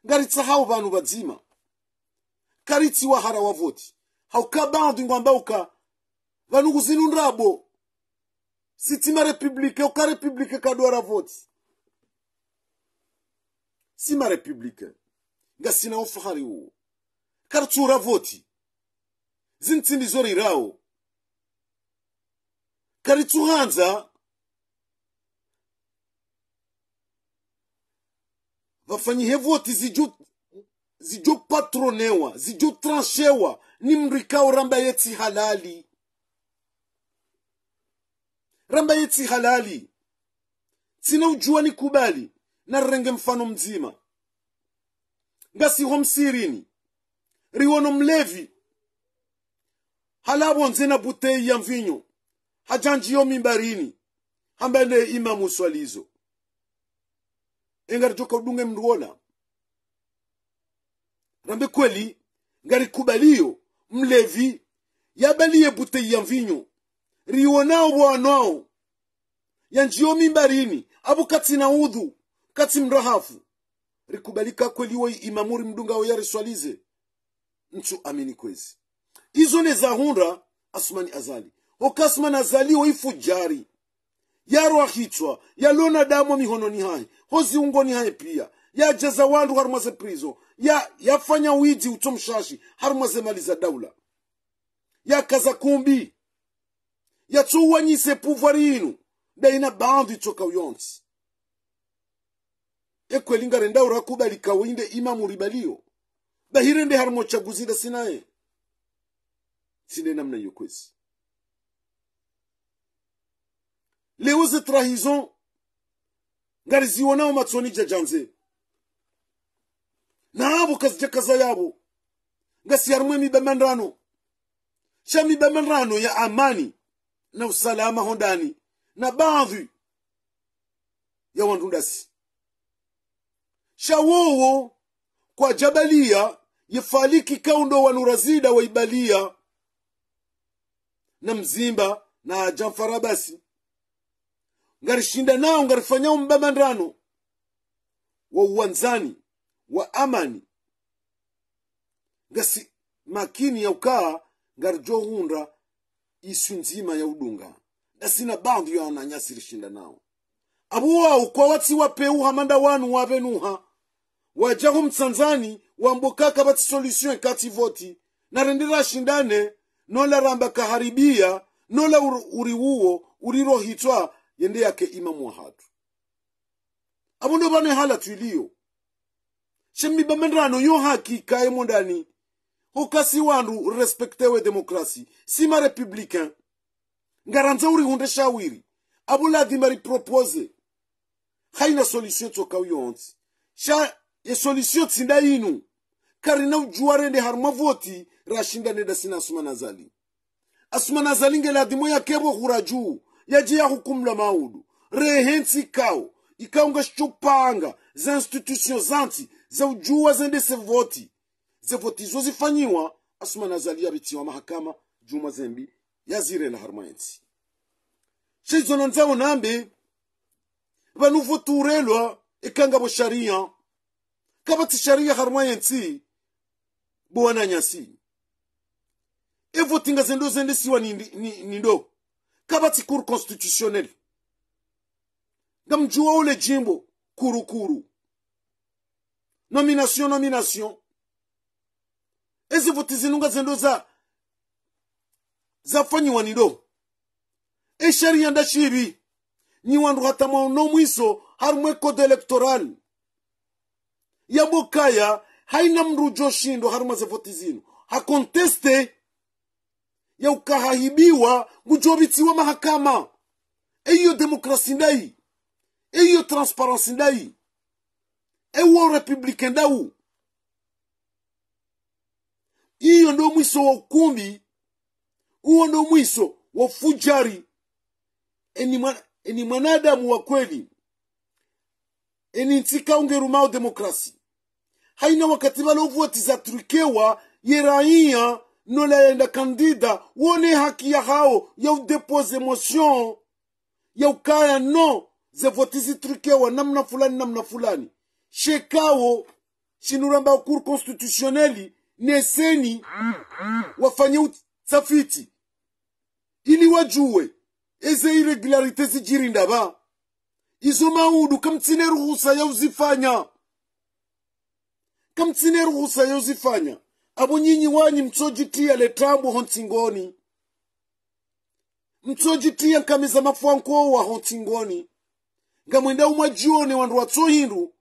A: ngaritsahau vanhu vadzima wa hara wavoti haukabandu ingwamba uka vanhu kuzinundrabo sitsima republike uka republike kadwara voti sima republike ngasinawo fahari uwo karitsura voti zintsindizo zorirawo karitsuhanza vafanyihe voti zijo zijo tranchewa ni mrikao ramba yetsi halali ramba yetsi halali tsina ujua ni kubali na renge mfano mzima ngasiho msirini riwono mlevi halabo na butei ya mvinyo hajanjiyo mimbarini hambane ima muswalizo engari joko dunge mruona rambe kweli ngari kubalio mlevi yabalie butei ya mvinyo riwonao bwanao yanjiyo mimbarini abu kati na udhu kati mrahafu rikubalika kweliwo imamuri mdungao yariswalize mtu amini kwezi izo nezahunda asumani azali okasumani oifu jari yaro akhitwa yalona damu mihononi haye hoziungoni hai pia yajaza wandu harumwaze prizo ya yafanya widi mshashi harumwaze mali za daula yakaza kumbi yatsuwanyise puvari inu daina bandu itsoka uyonsi ekwelinga ndaura kubali kawinde imamu ribalio dhahiri ndi harimo chaguzi sinaye sine namna hiyo kwezi leo trahizo trahison ngari zionawo matsoni jajanze kazi kazija kaza yabo ngasi harimo mibamandano cha mibamandano ya amani na usalama hondani na baadhi ya wandundasi shawowo kwa jabalia yefaliki kaundo wanurazida waibalia na mzimba na jamfarabasi ngarishinda nao ngarifanyao mbamandrano wa uwanzani wa amani ngasi makini ya ukaa ngarijohunda isu nzima ya udunga dasina bandu yaonanyasi rishinda nao abuwau kwa watsi peu hamanda wanu wavenuha wajaho mtsanzani wambokaka vati solution kati voti narendera shindane nola ramba kaharibia nola uriwuwo urirohitwa yende yake imamu wahatu abo ndo bano hala twiliyo shemibamendrano yo haki kayemo hokasi wandu respektewe demokrasi sima republikan ngaranza urihunde shawiri abo ripropose haina solution tsoka uyonsi sha ye solution tsinda yinu kari na ujuare nde harma voti rashinda neda sina asuma nazali asuma nazali ngela adimo yakebo hura juu yajiya hukumula maudu rehensi ikao ikaunga xicupanga za institution zanti za ujua zende se voti Ze voti zo zifanyiwa asuma nazali ya biti wa mahakama juma zembi ya zire yazirela haruma yensi shizona nzawo nambe vanu ekanga bo sharia kabati sharia harma si bwana nyasi evo tinga zendo zende siwa ni, ni, ni kabati kur constitutionnel ngamjua ule jimbo kurukuru kuru. nomination nomination ezi zinunga zendo za zafanyiwa e esharia ndashibi nyiwandu hatamwa mwiso harumwe code electoral yabokaya haina mrujo shindo harumaze zino hakonteste yaukahahibiwa ngujovitsiwa mahakama eiyo demokrasi ndai eiyo transparensi ndai ewo republike ndau iyo ndo mwiso wa ukumbi uwo ndo mwiso wa fujari eni mwanadamu wa kweli eni ntsika ungerumao demokrasi haina wakati valovotisa turikewa ye raia nolayenda kandida wone haki ya hao ya udepose motion ya ukaya no zevotizi turikewa namna fulani namna fulani shekao shinuramba ukuru constitutionneli neseni wafanye utafiti ili wajue eze irregularite zijirindaba izo maudu kamtsine ruhusa ya uzifanya kamtsine ruhusa yozifanya abo nyinyi wanyi mtsojitia letambo hontsingoni mtsojitiya nkamiza mafwankowa hontsingoni ngamwenda umwajione jione wandu watsohindu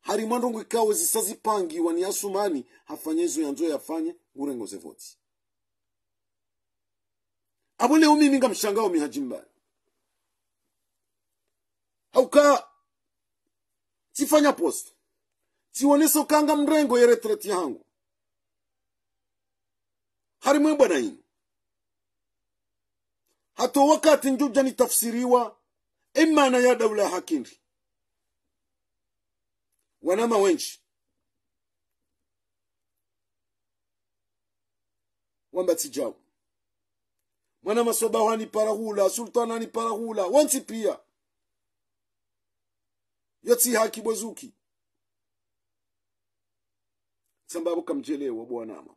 A: hari mwandu ikawe zisazipangi wani asumani hafanya izo yanzo yafanye ngurengoze voti abo leo mimi ngamshangao mihaji mbaya sifanya posta siwonise kanga mrengo ya retireti yangu harimwe bwana yinu hato wakati njuja nitafsiriwa imana ya daula ya hakindi wanama wenji wambatsijawu mwana masobahu aniparahula sultani aniparahula wansi pia haki bozuki sababu kamchelewa bwanama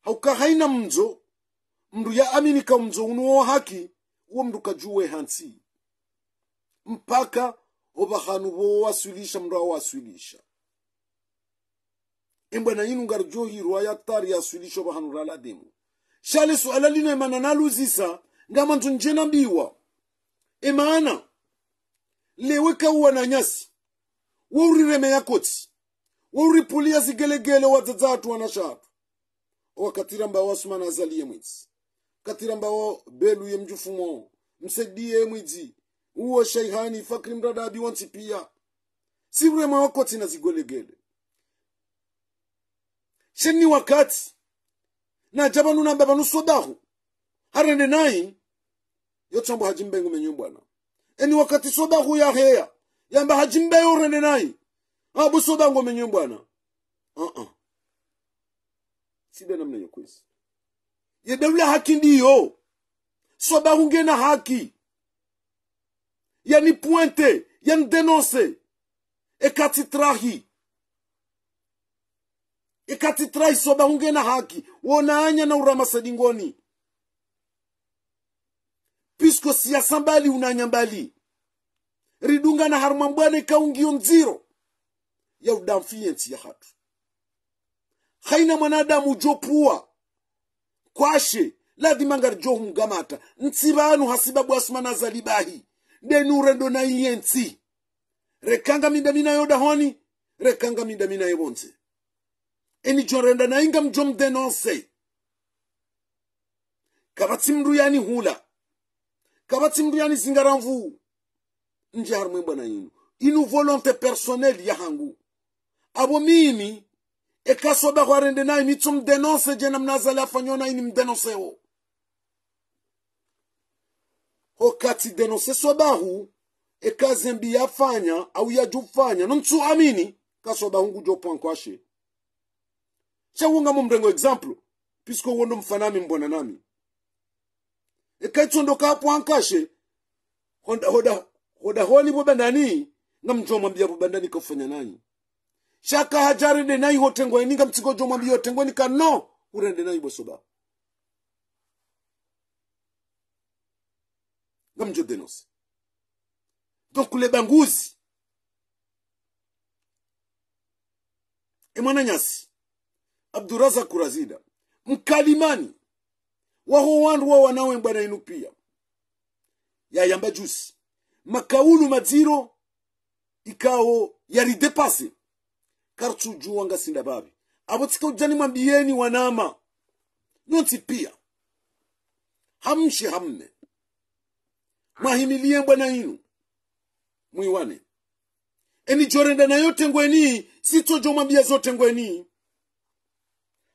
A: hauka haina mzo mndu ya aminika mzo unuo haki uwo mndu kajuwe hansi mpaka ovahanu bowaswilisha mndu awaswilisha imbwe na yinu ngarjohirwa yatari yaswilisha obahanu ralademu shale suala linemana naluzisa ngamanzu mbiwa emaana lewe kauwa na nyasi wourireme yakoti wauripulia zigelegele wadzadzatu wanashatu wakatira mbawo wasumana azaliye mwidzi katira mbawo beluye mjufumo msediye mwidzi uwo shaihani fakri mradabi wansipiya siruremwe wakotsina zigelegele shenni wakati na najabanunamba banusodahu harende nayi yotsambo hajimbengu menyu bwana eni wakati sodahu yaheya yamba hajimbeyo urende nayi abusuba ngome ah. Si uh mna namna Ye yedaula haki ndiyo sobarunge na haki yanipuente e kati ekatitrahi ekatitrahi sobarunge na haki anya na sadingoni pisko siasa mbali unanya mbali ridunga na harumambwane kaungion ikaungio ya udamfiyensi ya hatu haina mwanadamu jopuwa kwashe lazima ngari johungamata nsi vanu hasibabu asumana zalibahi denure na naiyensi rekanga minda yoda honi rekanga minda minayo bonse enichorenda nainga mjo mdenonse kavatsi mndu yani hula kavatsi mndu yani nje harimwe mbwana inu inu volonte personnel ya hangu abo mimi ekasoba khwarende naye mitsu mdenonse jena mnazale mnazali afanyiwa naini mdenonsewo hokatsi denonse sobahu ekazembi yafanya au yajufanya nomtsu amini kaso kasobahu ngujopwankwashe shawungamo mrengo example pisko wondo mfanami mbona nami ekaitsondo kapwankashe hoda hoda hoda honi bobandani ngamjomwambia bobandani kofanya nani shaka hajari nai hotengwa ininga mtsigo jo mwambi yotengweni kano urende nai bosoba ngamjo denos donc kule banguzi emana nyasi abduraza kurazida mkalimani waho wandu wa wanawe mbwana inu pia yayamba jusi makaulu madziro yari yaridepase karchu wanga sinda babi abo tsika ujani mambieni wanama nonsi pia hamshe hamme mwahimilie bwana inu mwiwane enijorenda sito jo mambia mwambia zo haukara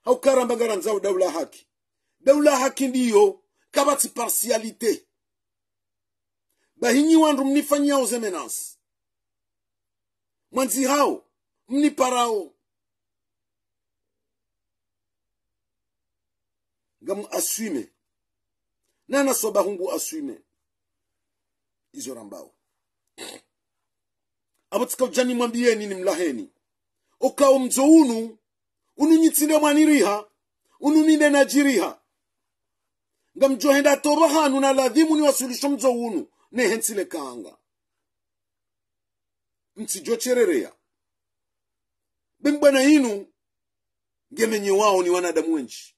A: haukarambagara nzao daula haki daula haki ndiyo kabati parsialite bahinyi wandu mnifanyao zemenansi mwanzi hao ni Parao ngam aswime nana soba hungu assume izo rambao abatsika jani ni mlaheni okao mdzo unu ununyitsinde mwaniriha ununinde najiriha ngamjohenda toba hanu na ladhimu ni wasulisho mdzo unu nehensile kaanga mtsijocherereya bembwana inu ngemenye wao ni wanadamu wenji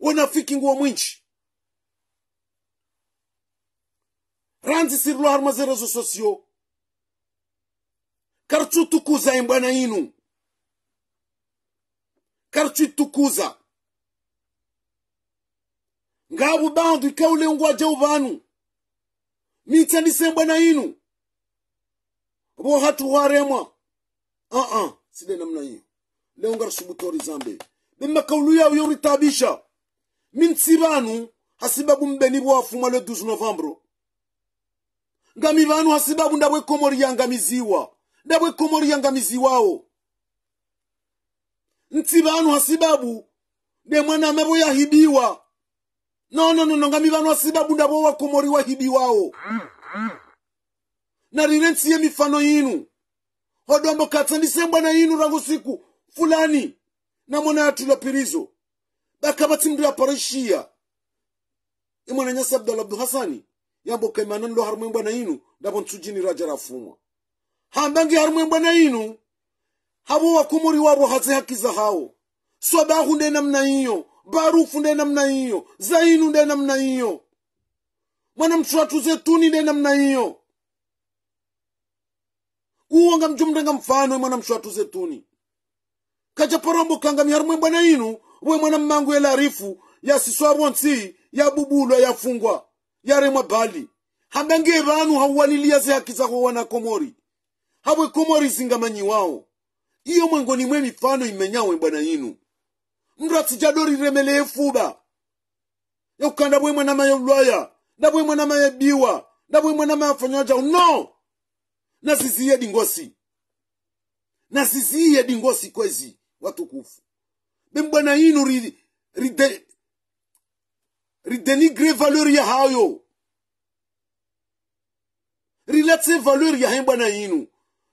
A: wanafiki nguwa mwinji ranzi sirulwar mazerezo sosio karchu tukuza imbwana inu karchu tukuza ngabu bandu ikaulengwa jau vanu mitsa bo hatu bohatu hwaremwa uh ah, -uh. Ah sile namna hiyo leo ngarasubutori zambe bemma kaulu yao yoritabisha min sibanu hasibabu mbeni bwafuma le 12 novembre ngami banu hasibabu ndabwe komori yangamiziwa ndabwe komori yangamiziwao nti banu hasibabu de mwana mebo yahibiwa no no no no ngami banu hasibabu ndabwe wa wakomori wahibiwao mm, mm. narinensiye mifano yinu katsa ambakatsa na inu rangu siku fulani namona la pirizo bakapatsimndira parishiya imwana nyasa abdala abdu hasani yambokaimananilo na inu ndapo raja rafuma hambangi na inu havo wakumuri wabu hazi haki za hawo sobahu nde namna iyo barufu nde namna iyo zainu nde namna iyo mwana mtwatu zetuni ndena namna iyo kuonga mjumrenga mfano mwana mshwatu zetuni kaja porombo kanga miharumwe bwana inu we mwana mmangu ya yasiswabwa nsi fungwa ya remwa bali hambange vanu hauwalilia ze haki zako wana komori hawe komori zingamanyi wao iyo mwengoni mwe mifano imenyawe bwana inu mndu atsijadori remelee fuba yakukanda bwe mwana maye ulwaya nabwe mwana maye biwa nabwe mwana maye afanywaja no na sisi yedi ngosi na sisi yedi ngosi kwezi watukufu bembwana yinu de ride, ridenigre valeur ya hayo rilate valeur ya hayo bwana yinu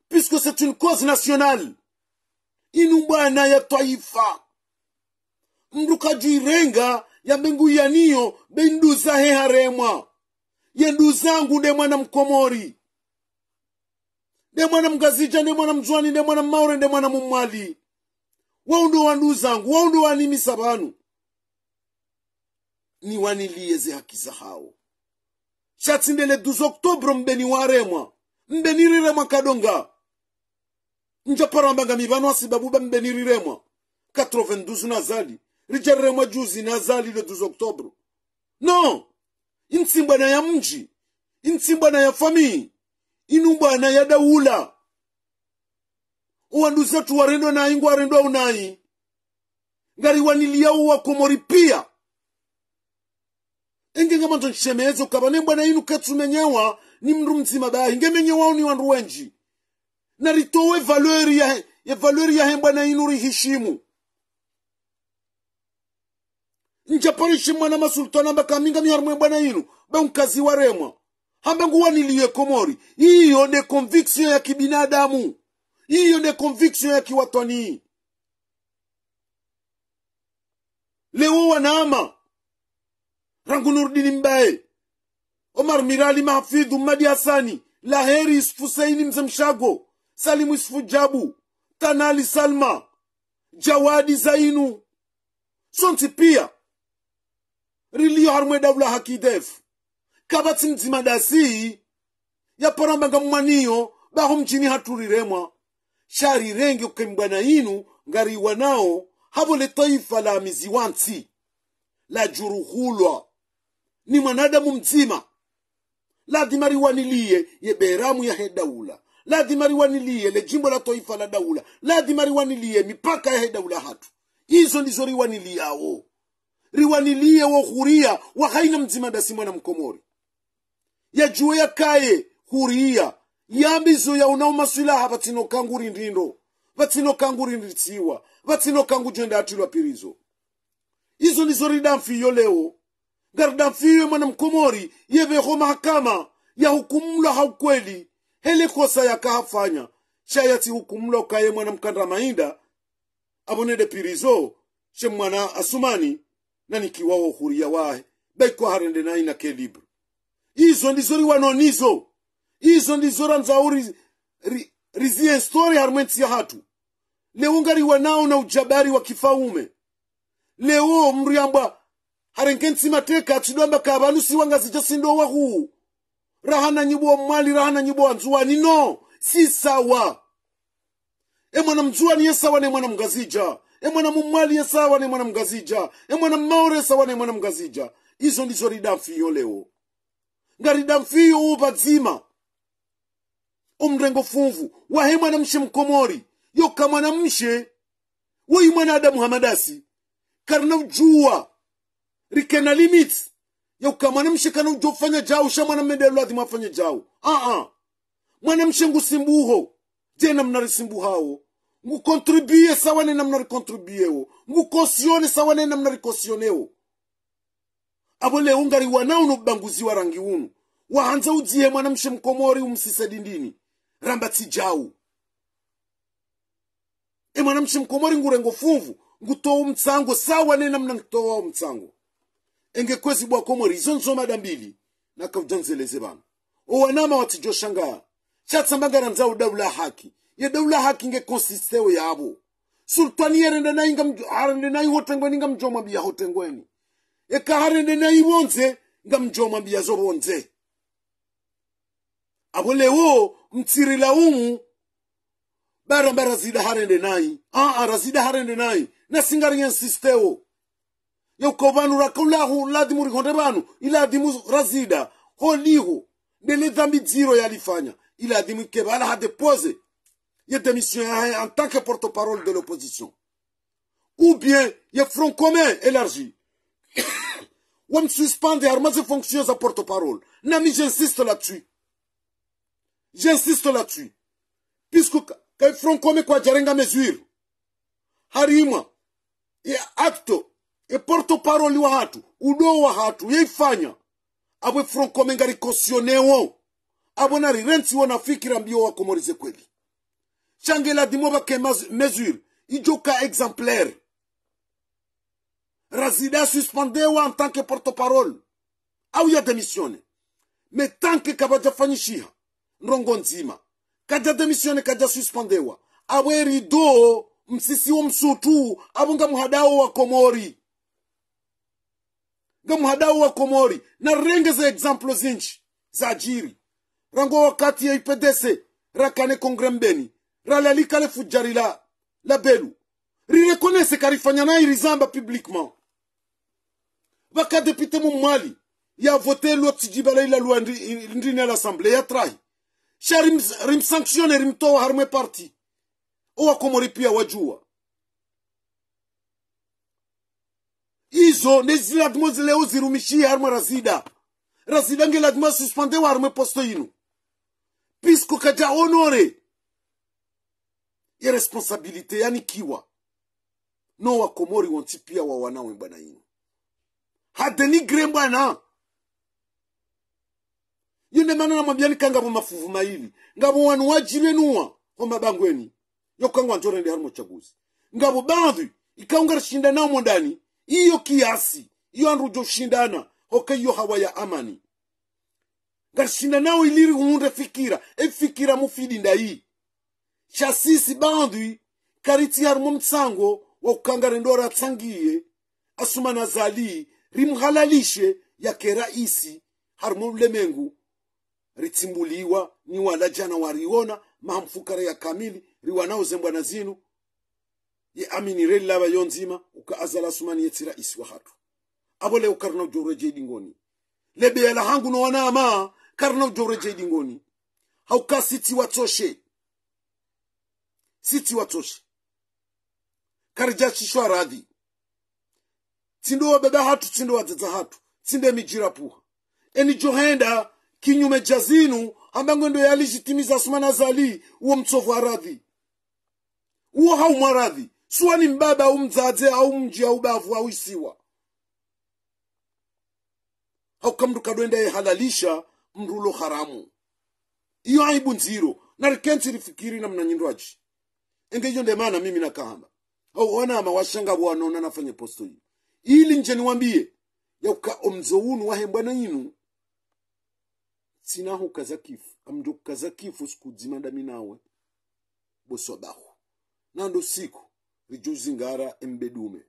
A: puisque c'est une cause nationale inu bwana ya taifa mndu kajuirenga ya mbingu yaniyo benduza heharemwa yendu zangu de mwana mkomori ndiye mwana mgazija ndiye mwana mdzwani ndiye mwana mmaure ndiye mwana mumwali wau ndi wandu zangu wau ndi wanimisa panu niwaniliyeze haki za hawo chatsindele 2 oktobro mbeni waremwa mbeni riremwa kadonga njaparambanga mivano asibabuba mbeni riremwa 92 nazali rijaremwa juzi nazali le 2 oktobro no intsimbwana ya mji intsimbwana ya famii inumbaana yada wula uwandu zetu warendwa nayi ngwarendwa unayi ngari wakomori pia enge ngamanto nshemeze ukava bwana inu ketsumenyewa ni mndu mzima dahi ngemenyewau ni wandu wenji naritowe valeri ya, ya valeri yahe mbwana inu rihishimu njaparishi mwana masultana mbakaminga miharumwe bwana inu beunkazi waremwa hamanguwa niliye komori hiyo ne conviction ya kibinadamu hiyo ne conviction ya kiwatwanii leo wanaama rangu nurudini mbaye omar mirali mahafidhu madi hasani laheri isufu saini mze mshago salimu isufu jabu tanali salma jawadi zainu sonti pia riliyo harumwe dawla hakidefu kapatsimtsima dasi yaparambanga mmwaniyo baho mchini hathuliremwa sharirenge kukembwana inu ngari nawo havo le taifa la miziwantsi la juruhulwa ni mwanadamu mzima lazima riwaniliye ye beramu yahe daula lazima le jimbo la taifa la daula lazima mipaka yahe daula hatu izo ndizo riwaniliyawo riwaniliye wohuria wahaina mzima dasi mwana mkomori ya kaye huria yambizo rindindo batino kangu ndindo batino kangu vatsinokangujenda atilwa pirizo izo ndizo ridamfiyo leo ngaridamfiyo mwana mkomori yeveho mahakama yahukumulwa haukweli hele kosa yakahafanya shayatsihukumulwa ukaye mwana mkandra mainda avonede pirizo she mwana asumani nikiwao huria wahe baiko harende ina kelibro izo ndizo riwano izo ndizo ranzau ri, ri, rizienstori harmwentsi ya hatu leungariwa nao na ujabari wa kifaume lewo mriambwa harenkentsi mateka achidwamba ka vanu siwangazija wa huu rahana nyibowa mwali rahana nyibowa nzuwani no si sawa e mwana mzua ni yesawa ne mwana mgazija e mwana mumwali yesawa ne mwana mgazija e mwana maure yesawa ne mwana mgazija izo ndizo ridafi yo leo ngati mfiyo upa dzima omrengo funvu wahe mwanamshe mkomori yoka mwanamshe woyi adamu hamadasi karina ujuwa rikena limits yoka mwanamshe kana ujo ufanya jau sha mwana mwanammedelo adhimu afanye jau aa mwana mwanamshe ngusimbuho je namna risimbuhawo ngukontribuye sawane namna rikontribuyewo ngukonsione sawane namna rikonsionewo avo le ungari wana wa rangi unu wahanza udziye mwana mshe mkomori umsisa dindini ramba tsijau e mwana mshe mkomori ngurengo fumvu ngutou mtsango sawa nena mna nguto ngutowao mtsango enge kwezi bwa komori izo nzo mada mbili nakaudzanzeleze o wanama watijo shangaa chatsambangara nzau daula haki ye daula haki nge konsisteo yavo sultani na inga arende nai hotengweni nga mjomwambi ya hotengweni ekahare na ibonze nga mjoma mbia zoronze abo lewo mtsirila umu bara bara zida harende nai a a razida harende nai na singarinyen sisteo yoko banu rakulahu ladimu rikonde banu ila adimu razida holiho ndele dhambi dziro yalifanya ila adimu kebala ha depose ye démissionnaire en tant que porte-parole de l'opposition ou bien ye front commun élargi <coughs> wamsuspende et fonction za porte-parole nami j'insiste là-dessus j'insiste là-dessus puisque quoi, fronkome kuajarenga mesure harima ye acte, et porte-parole wa hatu udo wa un yeifanya abwe fronkome ngarikosionewo abo nari rensi wo nafikira mbio wakomorize kweli changeladimo bake mesure ijoka exemplaire Razida suspendewa en tant que porte-parole au ya demissione me tanke kabajafanyishiha ndongo nzima kadja demissione kaja suspendewa awe rido msisiwo msutu abunga muhadao wa komori nga muhadao wa komori na renge za example zinji za ajiri rango wakati ya ipdc rakane kongrembeni, mbeni ralalikale fujari la belu rirekonese karifanya nayi rizamba publiquement baka depute mu mali ya vote lotsidibala ila lwa l'assemblée ya l'assemble yatrahi sha rim to harme parti owakomori pia wajua izo neziladimo zileo zirumishie harme razida razida ngeladimo wa harme posto ino pisko kaja honore iresponsabilite yani kiwa no wakomori wanti pia wawanawe bwana ino hadenigree bwana yene mana namwambiani kangavo mafuvu maili ngavo wanu wajirwe nuwa homabangweni yokangwa ntorende harimo chaguzi ngavo badhi ikaungarishinda namo ndani iyo kiasi iyo anrujo shindana hoke iyo hawa ya amani ngarishinda nao iliri hunde fikira efikira mufidi ndai chasisi bandhi kariti harimo mtsango wa kukangare ndora tsangiye asumana zali rimhalalishe yake raisi harimo ulemwengu ritsimbuliwa ni wala jana wariona mahamfukara ya kamili zembwa na zinu ye amini reli lava yo nzima azala sumani yetsira isi wahatu abo leo karina ujoreje idingoni lebeyala hangu nowanama karina ujoreje idingoni hauka siti watsoshe siti watsoshe shishwa radhi tsinde wabeba hatu tsinde wadzadza hatu tsinde mijira puha eni johenda kinyume cha zinu ambango ndo yalizitimiza sumana zali uwo mtsovu aradhi uwo suwa ni mbaba au mdzadze au mji au bavu au isiwa hauka mndu kadwenda yehalalisha mrulo haramu iyo aibu nziro rifikiri na mnanyindwaji enge iyo ndemana mimi nakahamba ama washanga wanona nafanye posto hii ili nje niwambie yauka omzowunu wahembwana inu sinaho kazakifu amndu kazakifu kifu ndami nawe bosobahu nando siku rijuzi ngara embedume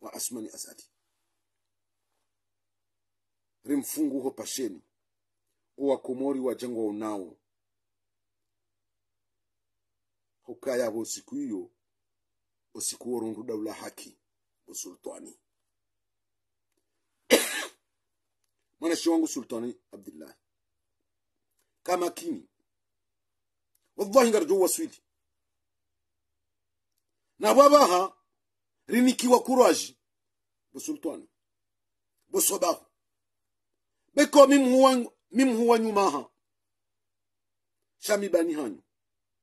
A: wa asmani azadi rimfunguho pasheni uwakomori wajengwa unawo hokayavo siku iyo usiku rundu daula haki bosultani mwanashi wangu sultani abdullahi kama kini wallahi ngarjo waswidi na babaha rinikiwa kuraji bosultani bosobahu beko mimhuwa nyumaha shamibani hanyu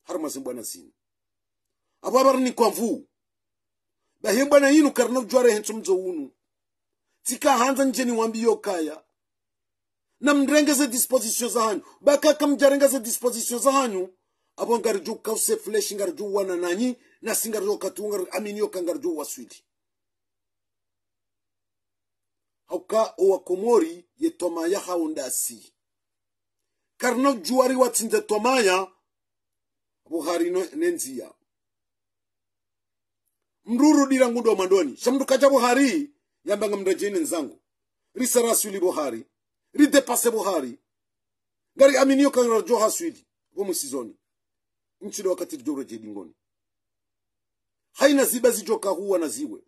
A: harumazi bwana zini ababar ni kwa mvuu bahe bwana yinu karna ujware hentsumdzo unu tsika hanza njeni wambiyo kaya na mrengeze disposition za zanyu bakaka mjarengeze disposition za zanyu abo ngarju kause flesh ngarju wana nanyi na singarjo katungar aminio kangarju waswidi hauka komori ye tomaya si karno juari watsinze tomaya nenzia mruru mrurudira do mandoni shamndu kacha buhari yambanga mndajeni nzangu risarasuli buhari lidepase buhari ngari aminiyo kangarjo haswili wo musizoni nchilo wakati lijoro dingoni haina ziba zijoka huwa na ziwe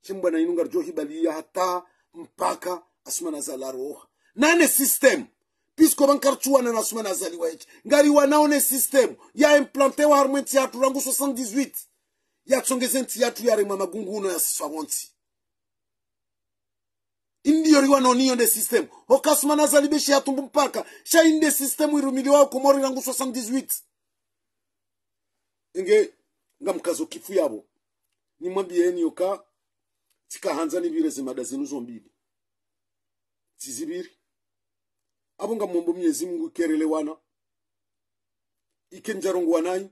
A: chimba na inunga rjo ya hata mpaka asma na zala roha nane system pisko bankarchuwana na asma na asumana zaliwa echi ngari wanaone system ya implante wa harmenti ya turangu 78 ya yatsongeze nti yatu yaremwa magungu uno yasiswa wonti indiyoriwano noni yonde system okasuma nazalibe shihatumbu mpaka sha inde system shainde systeme kumori nangu 78 nge nga mkazo kifu yabo eni yoka tika hanza tikahanza nibireze mada zenu zombili tizibiri abo nga mwambu mnyezi mungu kerele wana ike njarongu wanayi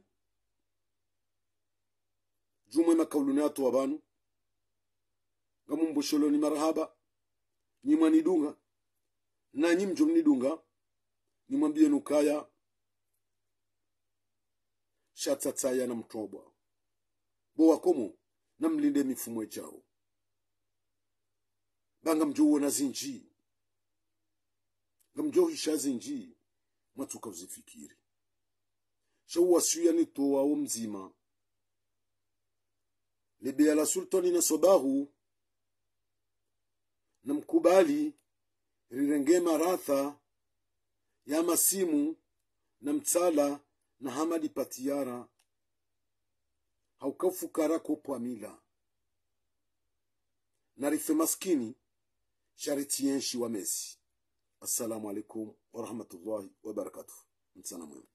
A: jumwe makaulunatu wabanu nga mwambu sholo ni marahaba nyimwanidunga nanyi mcho mnidunga nimwambie nukaya shatsatsaya na mtobwa bo wakomo namlinde mifumo echao banga mjouona zinji ngamjohisha zinji mwatuka uzifikiri shauwasuya nitowawo mzima lebeya la sultani na sobahu na mkubali rirengema ratha ya masimu na mtsala na hamadi patiyara haukafukara kopwamila na rife maskini yenshi wa mesi assalamu alaikum warahmatullahi wabarakatuh mtsana mwema